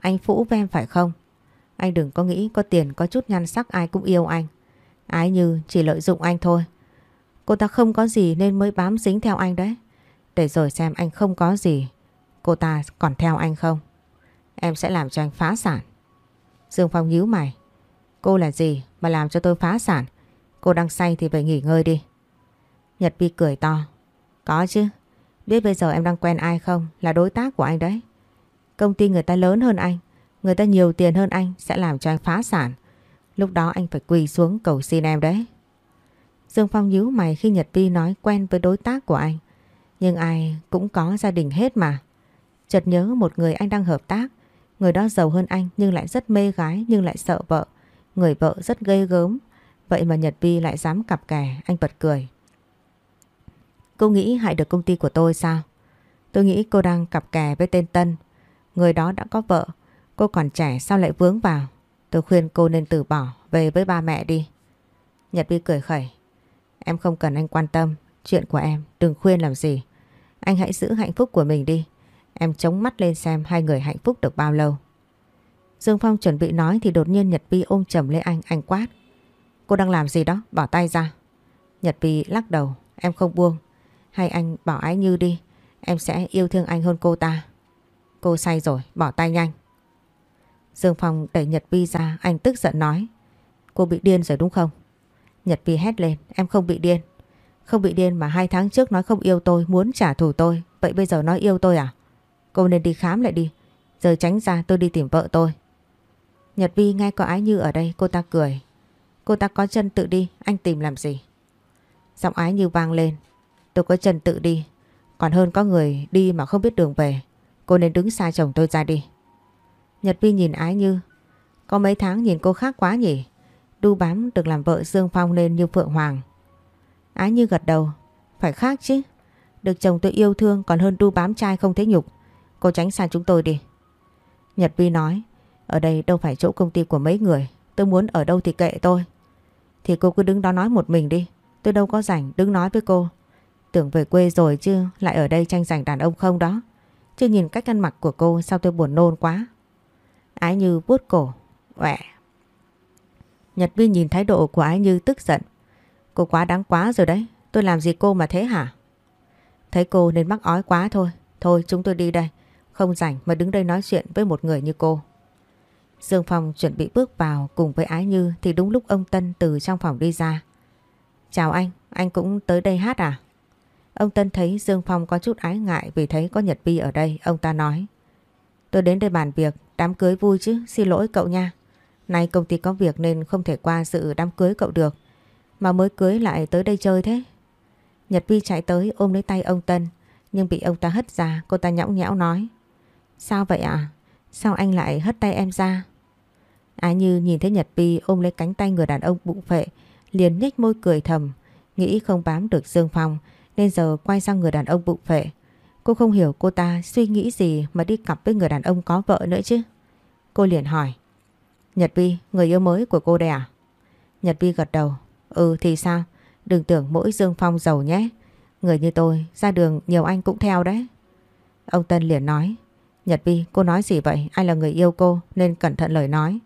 anh phũ với em phải không? Anh đừng có nghĩ có tiền có chút nhan sắc ai cũng yêu anh. Ái như chỉ lợi dụng anh thôi. Cô ta không có gì nên mới bám dính theo anh đấy. Để rồi xem anh không có gì. Cô ta còn theo anh không? Em sẽ làm cho anh phá sản. Dương Phong nhíu mày. Cô là gì mà làm cho tôi phá sản? Cô đang say thì về nghỉ ngơi đi. Nhật Vi cười to. Có chứ. Biết bây giờ em đang quen ai không? Là đối tác của anh đấy. Công ty người ta lớn hơn anh, người ta nhiều tiền hơn anh sẽ làm cho anh phá sản. Lúc đó anh phải quỳ xuống cầu xin em đấy. Dương Phong nhíu mày khi Nhật Vi nói quen với đối tác của anh. Nhưng ai cũng có gia đình hết mà. Chợt nhớ một người anh đang hợp tác. Người đó giàu hơn anh nhưng lại rất mê gái nhưng lại sợ vợ. Người vợ rất gây gớm. Vậy mà Nhật Vi lại dám cặp kè, anh bật cười. Cô nghĩ hại được công ty của tôi sao? Tôi nghĩ cô đang cặp kè với tên Tân. Người đó đã có vợ, cô còn trẻ sao lại vướng vào. Tôi khuyên cô nên từ bỏ, về với ba mẹ đi. Nhật Vi cười khẩy. Em không cần anh quan tâm, chuyện của em đừng khuyên làm gì. Anh hãy giữ hạnh phúc của mình đi. Em chống mắt lên xem hai người hạnh phúc được bao lâu. Dương Phong chuẩn bị nói thì đột nhiên Nhật Vi ôm chầm lấy anh, anh quát. Cô đang làm gì đó, bỏ tay ra. Nhật Vi lắc đầu, em không buông. Hay anh bỏ ái như đi, em sẽ yêu thương anh hơn cô ta. Cô say rồi, bỏ tay nhanh. Dương Phong đẩy Nhật Vi ra, anh tức giận nói. Cô bị điên rồi đúng không? Nhật Vi hét lên, em không bị điên. Không bị điên mà hai tháng trước nói không yêu tôi, muốn trả thù tôi. Vậy bây giờ nói yêu tôi à? Cô nên đi khám lại đi. Giờ tránh ra tôi đi tìm vợ tôi. Nhật Vi nghe có ái như ở đây, cô ta cười. Cô ta có chân tự đi, anh tìm làm gì? Giọng ái như vang lên. Tôi có chân tự đi, còn hơn có người đi mà không biết đường về. Cô nên đứng xa chồng tôi ra đi. Nhật Vi nhìn Ái Như. Có mấy tháng nhìn cô khác quá nhỉ. Đu bám được làm vợ Dương Phong lên như Phượng Hoàng. Ái Như gật đầu. Phải khác chứ. Được chồng tôi yêu thương còn hơn đu bám trai không thấy nhục. Cô tránh xa chúng tôi đi. Nhật Vi nói. Ở đây đâu phải chỗ công ty của mấy người. Tôi muốn ở đâu thì kệ tôi. Thì cô cứ đứng đó nói một mình đi. Tôi đâu có rảnh đứng nói với cô. Tưởng về quê rồi chứ lại ở đây tranh giành đàn ông không đó chưa nhìn cách ăn mặc của cô sao tôi buồn nôn quá. Ái Như vuốt cổ. Uẻ. Nhật Vi nhìn thái độ của Ái Như tức giận. Cô quá đáng quá rồi đấy. Tôi làm gì cô mà thế hả? Thấy cô nên mắc ói quá thôi. Thôi chúng tôi đi đây. Không rảnh mà đứng đây nói chuyện với một người như cô. Dương Phong chuẩn bị bước vào cùng với Ái Như thì đúng lúc ông Tân từ trong phòng đi ra. Chào anh, anh cũng tới đây hát à? Ông Tân thấy Dương Phong có chút ái ngại vì thấy có Nhật vi ở đây, ông ta nói. Tôi đến đây bàn việc, đám cưới vui chứ, xin lỗi cậu nha. Nay công ty có việc nên không thể qua dự đám cưới cậu được. Mà mới cưới lại tới đây chơi thế. Nhật Vi chạy tới ôm lấy tay ông Tân, nhưng bị ông ta hất ra, cô ta nhõng nhẽo nói. Sao vậy ạ? À? Sao anh lại hất tay em ra? Ái Như nhìn thấy Nhật Vi ôm lấy cánh tay người đàn ông bụng phệ, liền nhếch môi cười thầm, nghĩ không bám được Dương Phong, nên giờ quay sang người đàn ông bụng phệ Cô không hiểu cô ta suy nghĩ gì mà đi cặp với người đàn ông có vợ nữa chứ Cô liền hỏi Nhật Vi, người yêu mới của cô đây à? Nhật Vi gật đầu Ừ thì sao? Đừng tưởng mỗi Dương Phong giàu nhé Người như tôi, ra đường nhiều anh cũng theo đấy Ông Tân liền nói Nhật Vi, cô nói gì vậy? Ai là người yêu cô nên cẩn thận lời nói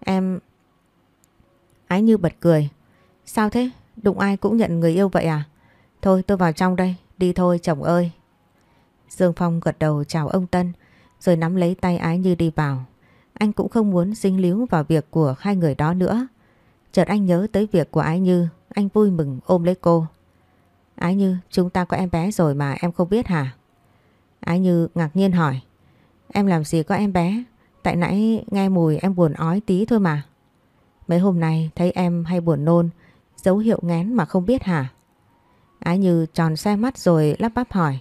Em... Ái Như bật cười Sao thế? Đụng ai cũng nhận người yêu vậy à? Thôi tôi vào trong đây, đi thôi chồng ơi. Dương Phong gật đầu chào ông Tân rồi nắm lấy tay Ái Như đi vào. Anh cũng không muốn dính líu vào việc của hai người đó nữa. Chợt anh nhớ tới việc của Ái Như, anh vui mừng ôm lấy cô. Ái Như, chúng ta có em bé rồi mà em không biết hả? Ái Như ngạc nhiên hỏi. Em làm gì có em bé? Tại nãy nghe mùi em buồn ói tí thôi mà. Mấy hôm nay thấy em hay buồn nôn, dấu hiệu ngén mà không biết hả? Ái Như tròn xe mắt rồi lắp bắp hỏi.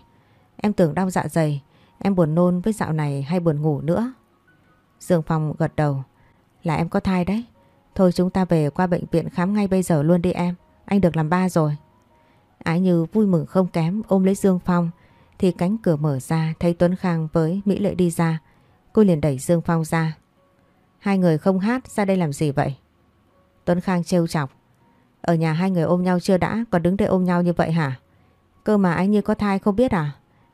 Em tưởng đau dạ dày, em buồn nôn với dạo này hay buồn ngủ nữa. Dương Phong gật đầu. Là em có thai đấy. Thôi chúng ta về qua bệnh viện khám ngay bây giờ luôn đi em. Anh được làm ba rồi. Ái Như vui mừng không kém ôm lấy Dương Phong thì cánh cửa mở ra thấy Tuấn Khang với Mỹ Lệ đi ra. Cô liền đẩy Dương Phong ra. Hai người không hát ra đây làm gì vậy? Tuấn Khang trêu chọc. Ở nhà hai người ôm nhau chưa đã Còn đứng đây ôm nhau như vậy hả Cơ mà anh như có thai không biết à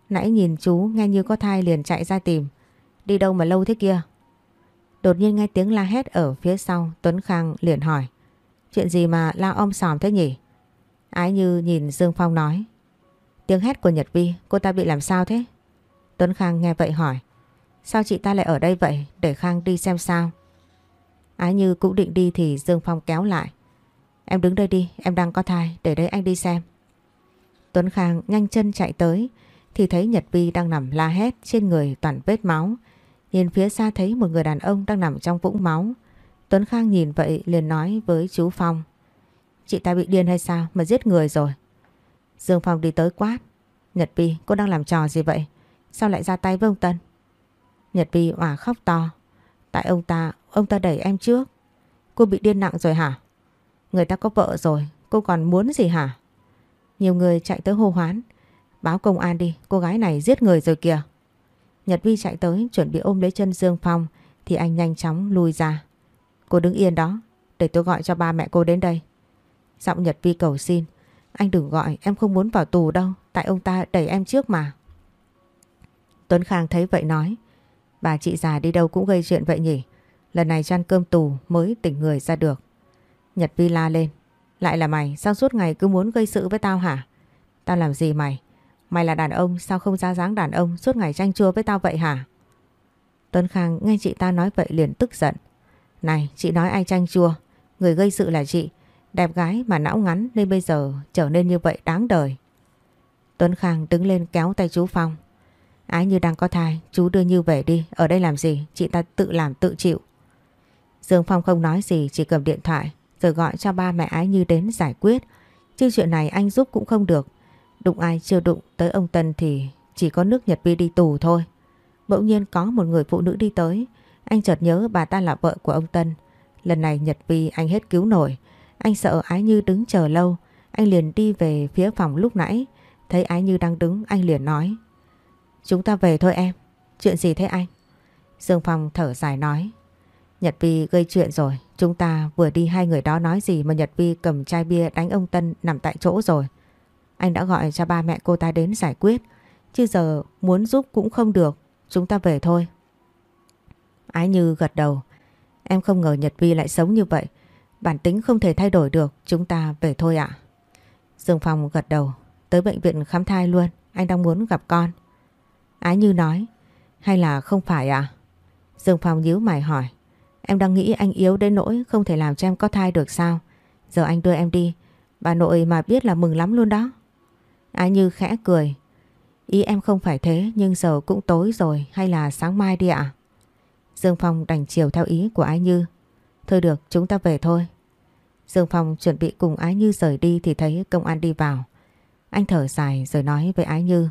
Nãy nhìn chú nghe như có thai liền chạy ra tìm Đi đâu mà lâu thế kia Đột nhiên nghe tiếng la hét ở phía sau Tuấn Khang liền hỏi Chuyện gì mà la om sòm thế nhỉ Ái như nhìn Dương Phong nói Tiếng hét của Nhật Vi Cô ta bị làm sao thế Tuấn Khang nghe vậy hỏi Sao chị ta lại ở đây vậy Để Khang đi xem sao Ái như cũng định đi thì Dương Phong kéo lại Em đứng đây đi, em đang có thai, để đấy anh đi xem. Tuấn Khang nhanh chân chạy tới, thì thấy Nhật Vi đang nằm la hét trên người toàn vết máu. Nhìn phía xa thấy một người đàn ông đang nằm trong vũng máu. Tuấn Khang nhìn vậy liền nói với chú Phong. Chị ta bị điên hay sao mà giết người rồi? Dương Phong đi tới quát. Nhật Vi, cô đang làm trò gì vậy? Sao lại ra tay với ông Tân? Nhật Vi òa khóc to. Tại ông ta, ông ta đẩy em trước. Cô bị điên nặng rồi hả? Người ta có vợ rồi, cô còn muốn gì hả? Nhiều người chạy tới hô hoán. Báo công an đi, cô gái này giết người rồi kìa. Nhật Vi chạy tới chuẩn bị ôm lấy chân Dương Phong thì anh nhanh chóng lui ra. Cô đứng yên đó, để tôi gọi cho ba mẹ cô đến đây. Giọng Nhật Vi cầu xin. Anh đừng gọi, em không muốn vào tù đâu, tại ông ta đẩy em trước mà. Tuấn Khang thấy vậy nói. Bà chị già đi đâu cũng gây chuyện vậy nhỉ? Lần này cho ăn cơm tù mới tỉnh người ra được. Nhật Vi la lên. Lại là mày, sao suốt ngày cứ muốn gây sự với tao hả? Tao làm gì mày? Mày là đàn ông, sao không ra dáng đàn ông suốt ngày tranh chua với tao vậy hả? Tuấn Khang nghe chị ta nói vậy liền tức giận. Này, chị nói ai tranh chua? Người gây sự là chị. Đẹp gái mà não ngắn nên bây giờ trở nên như vậy đáng đời. Tuấn Khang đứng lên kéo tay chú Phong. Ái như đang có thai, chú đưa Như về đi, ở đây làm gì, chị ta tự làm tự chịu. Dương Phong không nói gì, chỉ cầm điện thoại, rồi gọi cho ba mẹ Ái Như đến giải quyết. Chứ chuyện này anh giúp cũng không được. Đụng ai chưa đụng tới ông Tân thì chỉ có nước Nhật Vi đi tù thôi. Bỗng nhiên có một người phụ nữ đi tới. Anh chợt nhớ bà ta là vợ của ông Tân. Lần này Nhật Vi anh hết cứu nổi. Anh sợ Ái Như đứng chờ lâu. Anh liền đi về phía phòng lúc nãy. Thấy Ái Như đang đứng anh liền nói. Chúng ta về thôi em. Chuyện gì thế anh? Dương Phong thở dài nói. Nhật Vi gây chuyện rồi, chúng ta vừa đi hai người đó nói gì mà Nhật Vi cầm chai bia đánh ông Tân nằm tại chỗ rồi. Anh đã gọi cho ba mẹ cô ta đến giải quyết, chứ giờ muốn giúp cũng không được, chúng ta về thôi. Ái Như gật đầu, em không ngờ Nhật Vi lại sống như vậy, bản tính không thể thay đổi được, chúng ta về thôi ạ. Dương Phong gật đầu, tới bệnh viện khám thai luôn, anh đang muốn gặp con. Ái Như nói, hay là không phải ạ? À? Dương Phong nhíu mày hỏi. Em đang nghĩ anh yếu đến nỗi không thể làm cho em có thai được sao. Giờ anh đưa em đi. Bà nội mà biết là mừng lắm luôn đó. Ái Như khẽ cười. Ý em không phải thế nhưng giờ cũng tối rồi hay là sáng mai đi ạ? Dương Phong đành chiều theo ý của Ái Như. Thôi được chúng ta về thôi. Dương Phong chuẩn bị cùng Ái Như rời đi thì thấy công an đi vào. Anh thở dài rồi nói với Ái Như.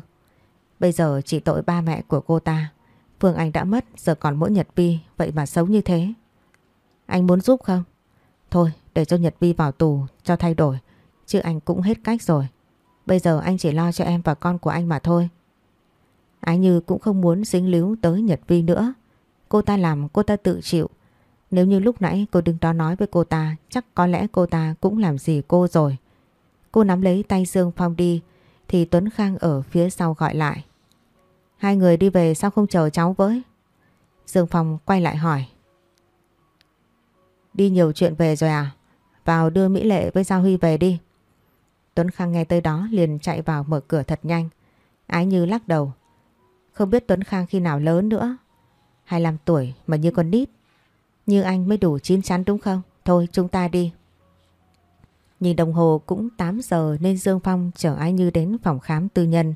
Bây giờ chỉ tội ba mẹ của cô ta. Phương Anh đã mất giờ còn mỗi Nhật Vi vậy mà xấu như thế. Anh muốn giúp không? Thôi để cho Nhật Vi vào tù cho thay đổi Chứ anh cũng hết cách rồi Bây giờ anh chỉ lo cho em và con của anh mà thôi Ái Như cũng không muốn dính líu tới Nhật Vi nữa Cô ta làm cô ta tự chịu Nếu như lúc nãy cô đứng đó nói với cô ta Chắc có lẽ cô ta cũng làm gì cô rồi Cô nắm lấy tay Dương Phong đi Thì Tuấn Khang ở phía sau gọi lại Hai người đi về sao không chờ cháu với Dương Phong quay lại hỏi Đi nhiều chuyện về rồi à? Vào đưa Mỹ Lệ với Giao Huy về đi. Tuấn Khang nghe tới đó liền chạy vào mở cửa thật nhanh. Ái Như lắc đầu. Không biết Tuấn Khang khi nào lớn nữa. 25 tuổi mà như con nít. Như anh mới đủ chín chắn đúng không? Thôi chúng ta đi. Nhìn đồng hồ cũng 8 giờ nên Dương Phong chở Ái Như đến phòng khám tư nhân.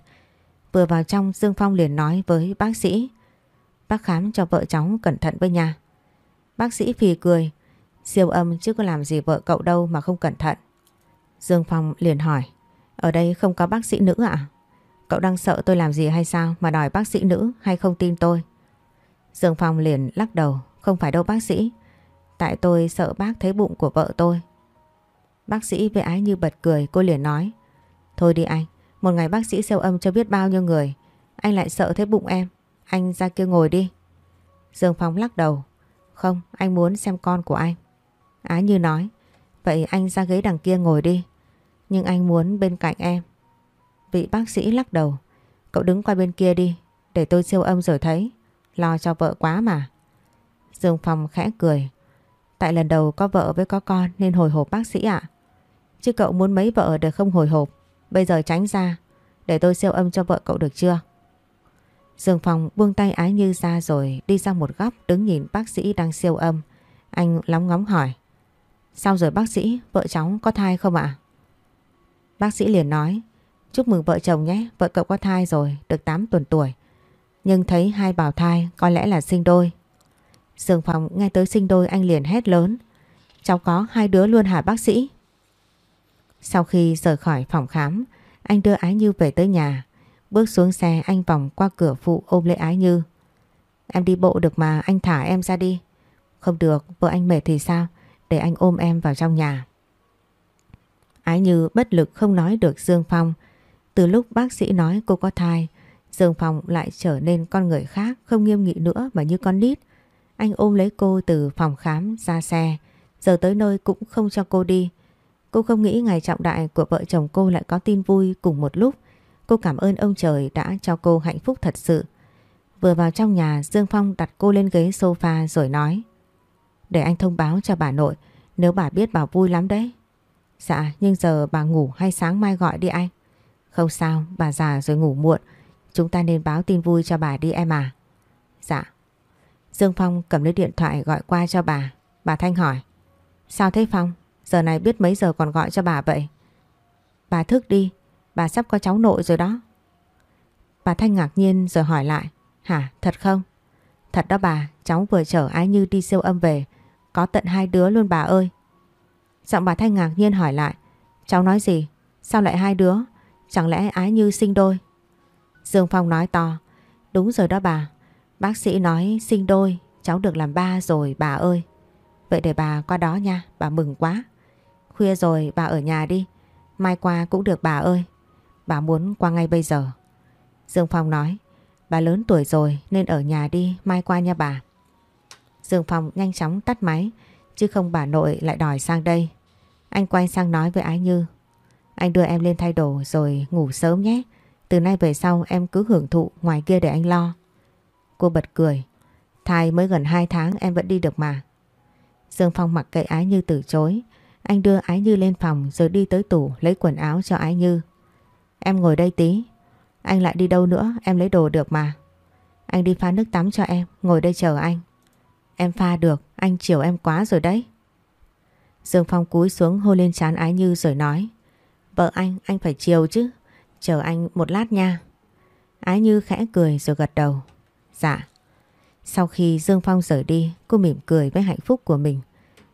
Vừa vào trong Dương Phong liền nói với bác sĩ. Bác khám cho vợ cháu cẩn thận với nhà. Bác sĩ phì cười. Siêu âm chứ có làm gì vợ cậu đâu mà không cẩn thận. Dương Phong liền hỏi. Ở đây không có bác sĩ nữ ạ? À? Cậu đang sợ tôi làm gì hay sao mà đòi bác sĩ nữ hay không tin tôi? Dương Phong liền lắc đầu. Không phải đâu bác sĩ. Tại tôi sợ bác thấy bụng của vợ tôi. Bác sĩ với ái như bật cười cô liền nói. Thôi đi anh. Một ngày bác sĩ siêu âm cho biết bao nhiêu người. Anh lại sợ thấy bụng em. Anh ra kia ngồi đi. Dương Phong lắc đầu. Không, anh muốn xem con của anh. Á Như nói Vậy anh ra ghế đằng kia ngồi đi Nhưng anh muốn bên cạnh em Vị bác sĩ lắc đầu Cậu đứng qua bên kia đi Để tôi siêu âm rồi thấy Lo cho vợ quá mà Dương Phong khẽ cười Tại lần đầu có vợ với có con nên hồi hộp bác sĩ ạ Chứ cậu muốn mấy vợ được không hồi hộp Bây giờ tránh ra Để tôi siêu âm cho vợ cậu được chưa Dương Phong buông tay Ái Như ra rồi đi sang một góc đứng nhìn bác sĩ đang siêu âm. Anh lóng ngóng hỏi. Sao rồi bác sĩ, vợ cháu có thai không ạ? Bác sĩ liền nói, chúc mừng vợ chồng nhé, vợ cậu có thai rồi, được 8 tuần tuổi. Nhưng thấy hai bào thai có lẽ là sinh đôi. Dương phòng nghe tới sinh đôi anh liền hét lớn. Cháu có hai đứa luôn hả bác sĩ? Sau khi rời khỏi phòng khám, anh đưa Ái Như về tới nhà. Bước xuống xe anh vòng qua cửa phụ ôm lấy Ái Như. Em đi bộ được mà anh thả em ra đi. Không được, vợ anh mệt thì sao? để anh ôm em vào trong nhà. Ái Như bất lực không nói được Dương Phong. Từ lúc bác sĩ nói cô có thai, Dương Phong lại trở nên con người khác không nghiêm nghị nữa mà như con nít. Anh ôm lấy cô từ phòng khám ra xe, giờ tới nơi cũng không cho cô đi. Cô không nghĩ ngày trọng đại của vợ chồng cô lại có tin vui cùng một lúc. Cô cảm ơn ông trời đã cho cô hạnh phúc thật sự. Vừa vào trong nhà Dương Phong đặt cô lên ghế sofa rồi nói. Để anh thông báo cho bà nội Nếu bà biết bà vui lắm đấy Dạ nhưng giờ bà ngủ hay sáng mai gọi đi anh Không sao bà già rồi ngủ muộn Chúng ta nên báo tin vui cho bà đi em à Dạ Dương Phong cầm lấy điện thoại gọi qua cho bà Bà Thanh hỏi Sao thế Phong Giờ này biết mấy giờ còn gọi cho bà vậy Bà thức đi Bà sắp có cháu nội rồi đó Bà Thanh ngạc nhiên rồi hỏi lại Hả thật không Thật đó bà cháu vừa chở Ái Như đi siêu âm về có tận hai đứa luôn bà ơi. Giọng bà Thanh ngạc nhiên hỏi lại. Cháu nói gì? Sao lại hai đứa? Chẳng lẽ ái như sinh đôi? Dương Phong nói to. Đúng rồi đó bà. Bác sĩ nói sinh đôi, cháu được làm ba rồi bà ơi. Vậy để bà qua đó nha, bà mừng quá. Khuya rồi bà ở nhà đi, mai qua cũng được bà ơi. Bà muốn qua ngay bây giờ. Dương Phong nói, bà lớn tuổi rồi nên ở nhà đi, mai qua nha bà. Dương Phong nhanh chóng tắt máy, chứ không bà nội lại đòi sang đây. Anh quay sang nói với Ái Như. Anh đưa em lên thay đồ rồi ngủ sớm nhé. Từ nay về sau em cứ hưởng thụ ngoài kia để anh lo. Cô bật cười. Thai mới gần 2 tháng em vẫn đi được mà. Dương Phong mặc kệ Ái Như từ chối. Anh đưa Ái Như lên phòng rồi đi tới tủ lấy quần áo cho Ái Như. Em ngồi đây tí. Anh lại đi đâu nữa em lấy đồ được mà. Anh đi pha nước tắm cho em, ngồi đây chờ anh. Em pha được, anh chiều em quá rồi đấy. Dương Phong cúi xuống hôn lên chán Ái Như rồi nói. Vợ anh, anh phải chiều chứ. Chờ anh một lát nha. Ái Như khẽ cười rồi gật đầu. Dạ. Sau khi Dương Phong rời đi, cô mỉm cười với hạnh phúc của mình.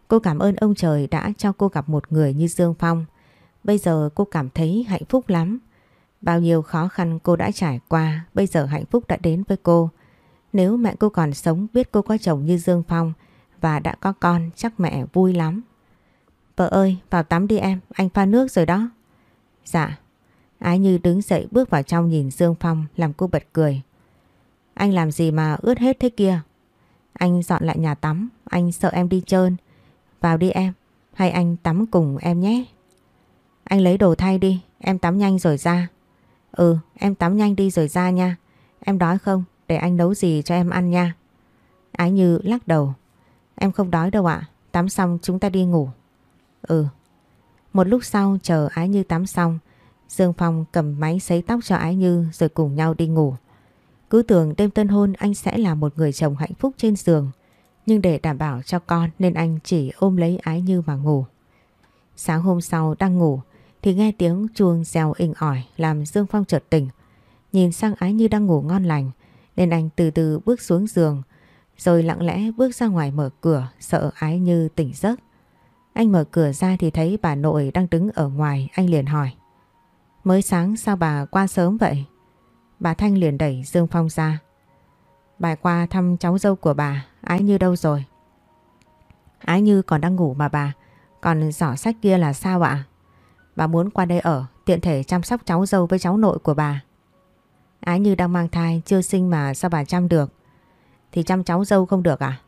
Cô cảm ơn ông trời đã cho cô gặp một người như Dương Phong. Bây giờ cô cảm thấy hạnh phúc lắm. Bao nhiêu khó khăn cô đã trải qua, bây giờ hạnh phúc đã đến với cô. Cô nếu mẹ cô còn sống biết cô có chồng như Dương Phong và đã có con chắc mẹ vui lắm. Vợ ơi, vào tắm đi em, anh pha nước rồi đó. Dạ. Ái Như đứng dậy bước vào trong nhìn Dương Phong làm cô bật cười. Anh làm gì mà ướt hết thế kia? Anh dọn lại nhà tắm, anh sợ em đi trơn. Vào đi em, hay anh tắm cùng em nhé. Anh lấy đồ thay đi, em tắm nhanh rồi ra. Ừ, em tắm nhanh đi rồi ra nha. Em đói không? để anh nấu gì cho em ăn nha. Ái Như lắc đầu. Em không đói đâu ạ, tắm xong chúng ta đi ngủ. Ừ. Một lúc sau chờ Ái Như tắm xong, Dương Phong cầm máy sấy tóc cho Ái Như rồi cùng nhau đi ngủ. Cứ tưởng đêm tân hôn anh sẽ là một người chồng hạnh phúc trên giường. Nhưng để đảm bảo cho con nên anh chỉ ôm lấy Ái Như mà ngủ. Sáng hôm sau đang ngủ thì nghe tiếng chuông rèo inh ỏi làm Dương Phong chợt tỉnh. Nhìn sang Ái Như đang ngủ ngon lành, nên anh từ từ bước xuống giường rồi lặng lẽ bước ra ngoài mở cửa sợ Ái Như tỉnh giấc. Anh mở cửa ra thì thấy bà nội đang đứng ở ngoài anh liền hỏi Mới sáng sao bà qua sớm vậy? Bà Thanh liền đẩy Dương Phong ra Bà qua thăm cháu dâu của bà Ái Như đâu rồi? Ái Như còn đang ngủ mà bà Còn giỏ sách kia là sao ạ? Bà muốn qua đây ở Tiện thể chăm sóc cháu dâu với cháu nội của bà Ái Như đang mang thai chưa sinh mà sao bà chăm được Thì chăm cháu dâu không được à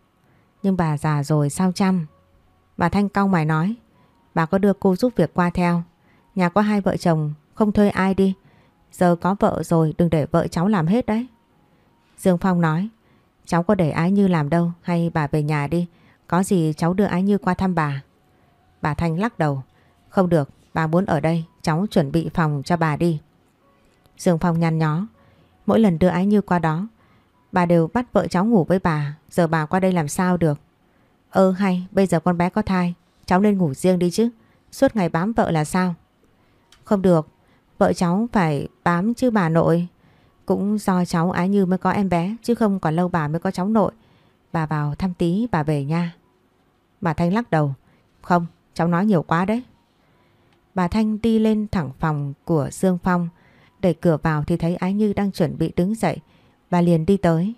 Nhưng bà già rồi sao chăm Bà Thanh cau mày nói Bà có đưa cô giúp việc qua theo Nhà có hai vợ chồng Không thuê ai đi Giờ có vợ rồi đừng để vợ cháu làm hết đấy Dương Phong nói Cháu có để Ái Như làm đâu Hay bà về nhà đi Có gì cháu đưa Ái Như qua thăm bà Bà Thanh lắc đầu Không được bà muốn ở đây Cháu chuẩn bị phòng cho bà đi Dương Phong nhăn nhó Mỗi lần đưa Ái Như qua đó Bà đều bắt vợ cháu ngủ với bà Giờ bà qua đây làm sao được Ơ hay bây giờ con bé có thai Cháu nên ngủ riêng đi chứ Suốt ngày bám vợ là sao Không được Vợ cháu phải bám chứ bà nội Cũng do cháu Ái Như mới có em bé Chứ không còn lâu bà mới có cháu nội Bà vào thăm tí bà về nha Bà Thanh lắc đầu Không cháu nói nhiều quá đấy Bà Thanh đi lên thẳng phòng của Dương Phong Đẩy cửa vào thì thấy Ái Như đang chuẩn bị đứng dậy Bà liền đi tới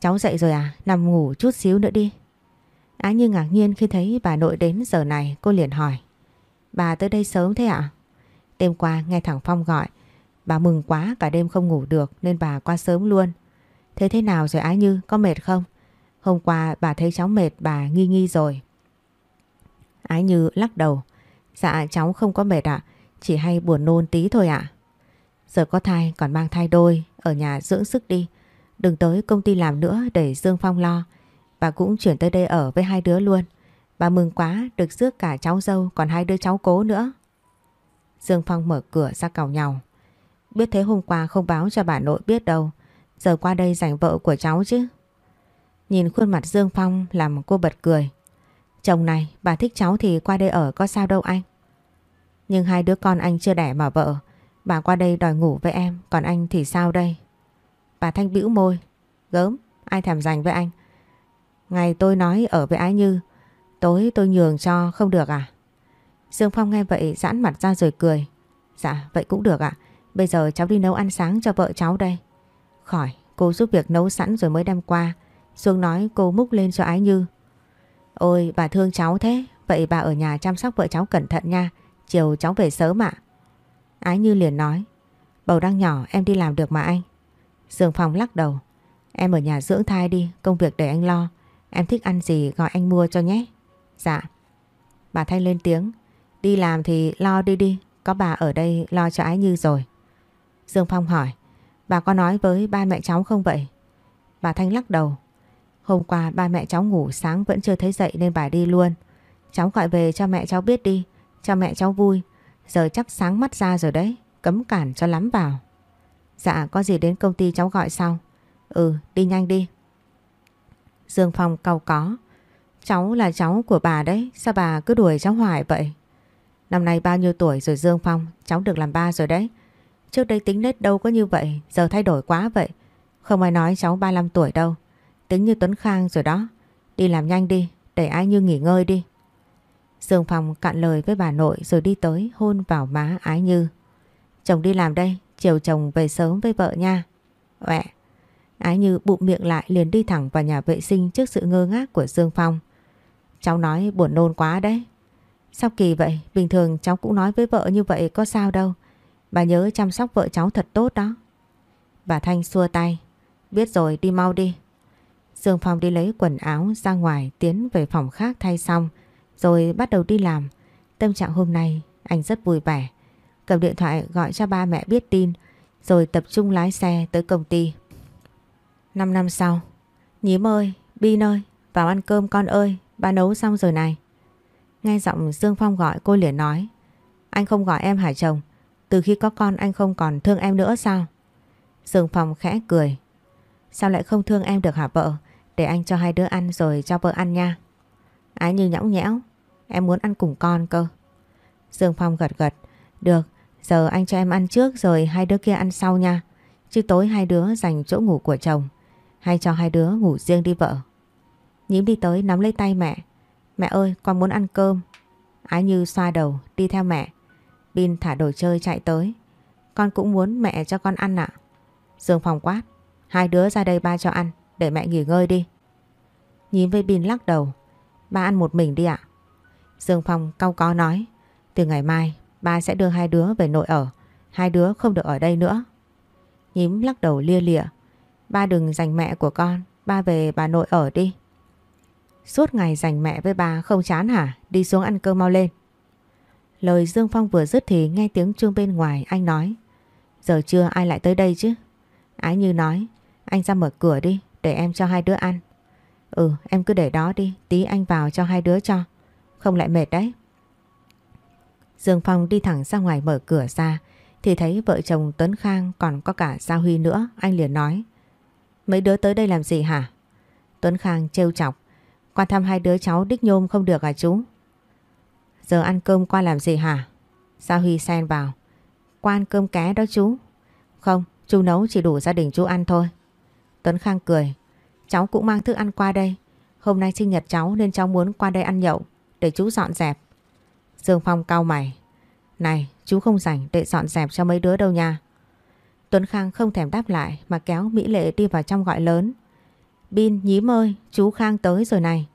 Cháu dậy rồi à? Nằm ngủ chút xíu nữa đi Ái Như ngạc nhiên khi thấy bà nội đến giờ này cô liền hỏi Bà tới đây sớm thế ạ? À? Đêm qua nghe thằng Phong gọi Bà mừng quá cả đêm không ngủ được nên bà qua sớm luôn Thế thế nào rồi Ái Như? Có mệt không? Hôm qua bà thấy cháu mệt bà nghi nghi rồi Ái Như lắc đầu Dạ cháu không có mệt ạ à, Chỉ hay buồn nôn tí thôi ạ à. Giờ có thai còn mang thai đôi, ở nhà dưỡng sức đi. Đừng tới công ty làm nữa để Dương Phong lo. Bà cũng chuyển tới đây ở với hai đứa luôn. Bà mừng quá được rước cả cháu dâu còn hai đứa cháu cố nữa. Dương Phong mở cửa ra cào nhào. Biết thế hôm qua không báo cho bà nội biết đâu. Giờ qua đây giành vợ của cháu chứ. Nhìn khuôn mặt Dương Phong làm cô bật cười. Chồng này, bà thích cháu thì qua đây ở có sao đâu anh. Nhưng hai đứa con anh chưa đẻ mà vợ. Bà qua đây đòi ngủ với em Còn anh thì sao đây Bà Thanh bĩu môi Gớm ai thèm dành với anh Ngày tôi nói ở với Ái Như Tối tôi nhường cho không được à Dương Phong nghe vậy giãn mặt ra rồi cười Dạ vậy cũng được ạ Bây giờ cháu đi nấu ăn sáng cho vợ cháu đây Khỏi cô giúp việc nấu sẵn rồi mới đem qua Dương nói cô múc lên cho Ái Như Ôi bà thương cháu thế Vậy bà ở nhà chăm sóc vợ cháu cẩn thận nha Chiều cháu về sớm ạ Ái Như liền nói Bầu đang nhỏ em đi làm được mà anh Dương Phong lắc đầu Em ở nhà dưỡng thai đi Công việc để anh lo Em thích ăn gì gọi anh mua cho nhé Dạ Bà Thanh lên tiếng Đi làm thì lo đi đi Có bà ở đây lo cho Ái Như rồi Dương Phong hỏi Bà có nói với ba mẹ cháu không vậy Bà Thanh lắc đầu Hôm qua ba mẹ cháu ngủ sáng vẫn chưa thấy dậy nên bà đi luôn Cháu gọi về cho mẹ cháu biết đi Cho mẹ cháu vui Giờ chắc sáng mắt ra rồi đấy Cấm cản cho lắm vào Dạ có gì đến công ty cháu gọi sau Ừ đi nhanh đi Dương Phong cau có Cháu là cháu của bà đấy Sao bà cứ đuổi cháu hoài vậy Năm nay bao nhiêu tuổi rồi Dương Phong Cháu được làm ba rồi đấy Trước đây tính nết đâu có như vậy Giờ thay đổi quá vậy Không ai nói cháu 35 tuổi đâu Tính như Tuấn Khang rồi đó Đi làm nhanh đi Để ai như nghỉ ngơi đi Dương Phong cạn lời với bà nội rồi đi tới hôn vào má Ái Như. Chồng đi làm đây, chiều chồng về sớm với vợ nha. Ẹ. Ái Như bụng miệng lại liền đi thẳng vào nhà vệ sinh trước sự ngơ ngác của Dương Phong. Cháu nói buồn nôn quá đấy. Sao kỳ vậy? Bình thường cháu cũng nói với vợ như vậy có sao đâu. Bà nhớ chăm sóc vợ cháu thật tốt đó. Bà Thanh xua tay. Biết rồi đi mau đi. Dương Phong đi lấy quần áo ra ngoài tiến về phòng khác thay xong. Rồi bắt đầu đi làm. Tâm trạng hôm nay anh rất vui vẻ. Cầm điện thoại gọi cho ba mẹ biết tin rồi tập trung lái xe tới công ty. 5 năm sau, Nhím ơi, Bin ơi, vào ăn cơm con ơi, ba nấu xong rồi này. Nghe giọng Dương Phong gọi cô liền nói, anh không gọi em hả chồng, từ khi có con anh không còn thương em nữa sao? Dương Phong khẽ cười, sao lại không thương em được hả vợ, để anh cho hai đứa ăn rồi cho vợ ăn nha. Ái Như nhõng nhẽo Em muốn ăn cùng con cơ Dương Phong gật gật Được giờ anh cho em ăn trước rồi hai đứa kia ăn sau nha Chứ tối hai đứa dành chỗ ngủ của chồng Hay cho hai đứa ngủ riêng đi vợ Nhím đi tới nắm lấy tay mẹ Mẹ ơi con muốn ăn cơm Ái Như xoa đầu đi theo mẹ Bin thả đồ chơi chạy tới Con cũng muốn mẹ cho con ăn ạ à? Dương Phong quát Hai đứa ra đây ba cho ăn Để mẹ nghỉ ngơi đi Nhím với Bin lắc đầu ba ăn một mình đi ạ. Dương Phong cau có nói, từ ngày mai ba sẽ đưa hai đứa về nội ở, hai đứa không được ở đây nữa. Nhím lắc đầu lia lịa, ba đừng giành mẹ của con, ba về bà nội ở đi. Suốt ngày giành mẹ với ba không chán hả? Đi xuống ăn cơm mau lên. Lời Dương Phong vừa dứt thì nghe tiếng chuông bên ngoài anh nói. Giờ chưa ai lại tới đây chứ? Ái Như nói, anh ra mở cửa đi để em cho hai đứa ăn. Ừ em cứ để đó đi Tí anh vào cho hai đứa cho Không lại mệt đấy Dương Phong đi thẳng ra ngoài mở cửa ra Thì thấy vợ chồng Tuấn Khang còn có cả Gia Huy nữa Anh liền nói Mấy đứa tới đây làm gì hả Tuấn Khang trêu chọc Qua thăm hai đứa cháu đích nhôm không được à chú Giờ ăn cơm qua làm gì hả Gia Huy xen vào Qua ăn cơm ké đó chú Không chú nấu chỉ đủ gia đình chú ăn thôi Tuấn Khang cười Cháu cũng mang thức ăn qua đây. Hôm nay sinh nhật cháu nên cháu muốn qua đây ăn nhậu để chú dọn dẹp. Dương Phong cao mày. Này, chú không rảnh để dọn dẹp cho mấy đứa đâu nha. Tuấn Khang không thèm đáp lại mà kéo Mỹ Lệ đi vào trong gọi lớn. Bin, nhím ơi, chú Khang tới rồi này.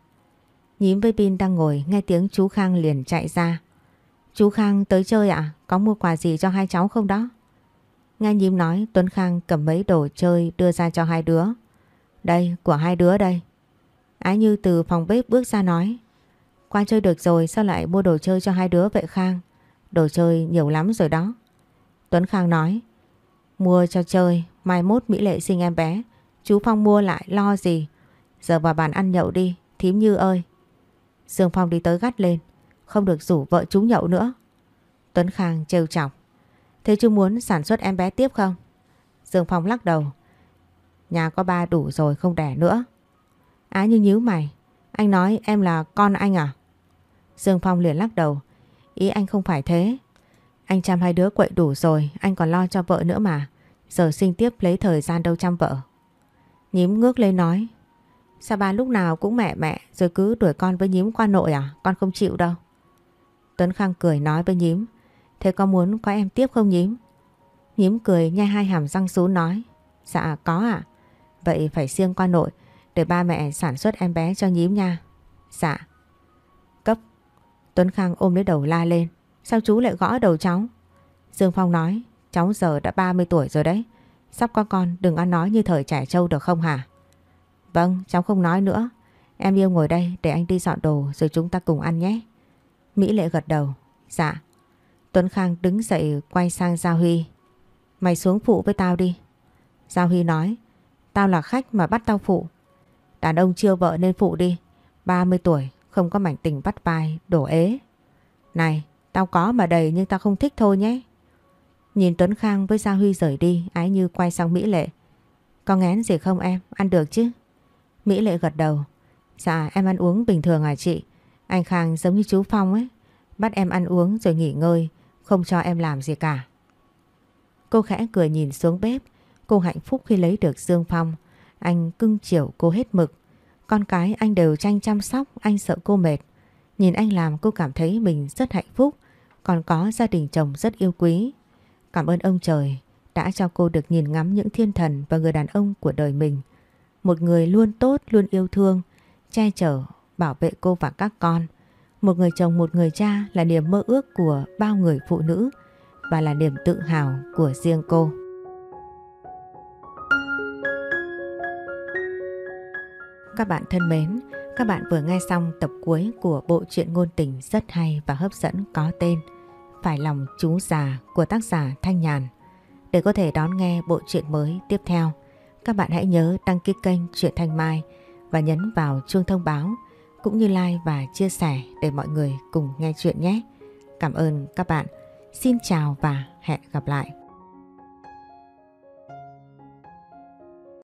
Nhím với Bin đang ngồi nghe tiếng chú Khang liền chạy ra. Chú Khang tới chơi ạ, à? có mua quà gì cho hai cháu không đó? Nghe nhím nói Tuấn Khang cầm mấy đồ chơi đưa ra cho hai đứa. Đây, của hai đứa đây. Ái Như từ phòng bếp bước ra nói. Qua chơi được rồi sao lại mua đồ chơi cho hai đứa vậy Khang? Đồ chơi nhiều lắm rồi đó. Tuấn Khang nói. Mua cho chơi, mai mốt Mỹ Lệ sinh em bé. Chú Phong mua lại lo gì. Giờ vào bàn ăn nhậu đi, thím Như ơi. Dương Phong đi tới gắt lên. Không được rủ vợ chú nhậu nữa. Tuấn Khang trêu chọc. Thế chú muốn sản xuất em bé tiếp không? Dương Phong lắc đầu. Nhà có ba đủ rồi không đẻ nữa. Á như nhíu mày. Anh nói em là con anh à? Dương Phong liền lắc đầu. Ý anh không phải thế. Anh chăm hai đứa quậy đủ rồi. Anh còn lo cho vợ nữa mà. Giờ sinh tiếp lấy thời gian đâu chăm vợ. Nhím ngước lên nói. Sao ba lúc nào cũng mẹ mẹ rồi cứ đuổi con với nhím qua nội à? Con không chịu đâu. Tuấn Khang cười nói với nhím. Thế có muốn có em tiếp không nhím? Nhím cười nhai hai hàm răng xuống nói. Dạ có ạ. À? Vậy phải riêng qua nội Để ba mẹ sản xuất em bé cho nhím nha Dạ Cấp Tuấn Khang ôm lấy đầu la lên Sao chú lại gõ đầu cháu Dương Phong nói Cháu giờ đã 30 tuổi rồi đấy Sắp có con đừng ăn nói như thời trẻ trâu được không hả Vâng cháu không nói nữa Em yêu ngồi đây để anh đi dọn đồ Rồi chúng ta cùng ăn nhé Mỹ Lệ gật đầu Dạ Tuấn Khang đứng dậy quay sang Giao Huy Mày xuống phụ với tao đi Giao Huy nói Tao là khách mà bắt tao phụ. Đàn ông chưa vợ nên phụ đi. 30 tuổi, không có mảnh tình bắt vai, đổ ế. Này, tao có mà đầy nhưng tao không thích thôi nhé. Nhìn Tuấn Khang với Gia Huy rời đi, ái như quay sang Mỹ Lệ. Có ngén gì không em, ăn được chứ? Mỹ Lệ gật đầu. Dạ, em ăn uống bình thường à chị? Anh Khang giống như chú Phong ấy. Bắt em ăn uống rồi nghỉ ngơi, không cho em làm gì cả. Cô khẽ cười nhìn xuống bếp, Cô hạnh phúc khi lấy được Dương Phong. Anh cưng chiều cô hết mực. Con cái anh đều tranh chăm sóc, anh sợ cô mệt. Nhìn anh làm cô cảm thấy mình rất hạnh phúc, còn có gia đình chồng rất yêu quý. Cảm ơn ông trời đã cho cô được nhìn ngắm những thiên thần và người đàn ông của đời mình. Một người luôn tốt, luôn yêu thương, che chở, bảo vệ cô và các con. Một người chồng, một người cha là niềm mơ ước của bao người phụ nữ và là niềm tự hào của riêng cô. Các bạn thân mến, các bạn vừa nghe xong tập cuối của bộ truyện ngôn tình rất hay và hấp dẫn có tên Phải lòng chú già của tác giả Thanh Nhàn. Để có thể đón nghe bộ truyện mới tiếp theo, các bạn hãy nhớ đăng ký kênh Truyện Thanh Mai và nhấn vào chuông thông báo cũng như like và chia sẻ để mọi người cùng nghe chuyện nhé. Cảm ơn các bạn. Xin chào và hẹn gặp lại.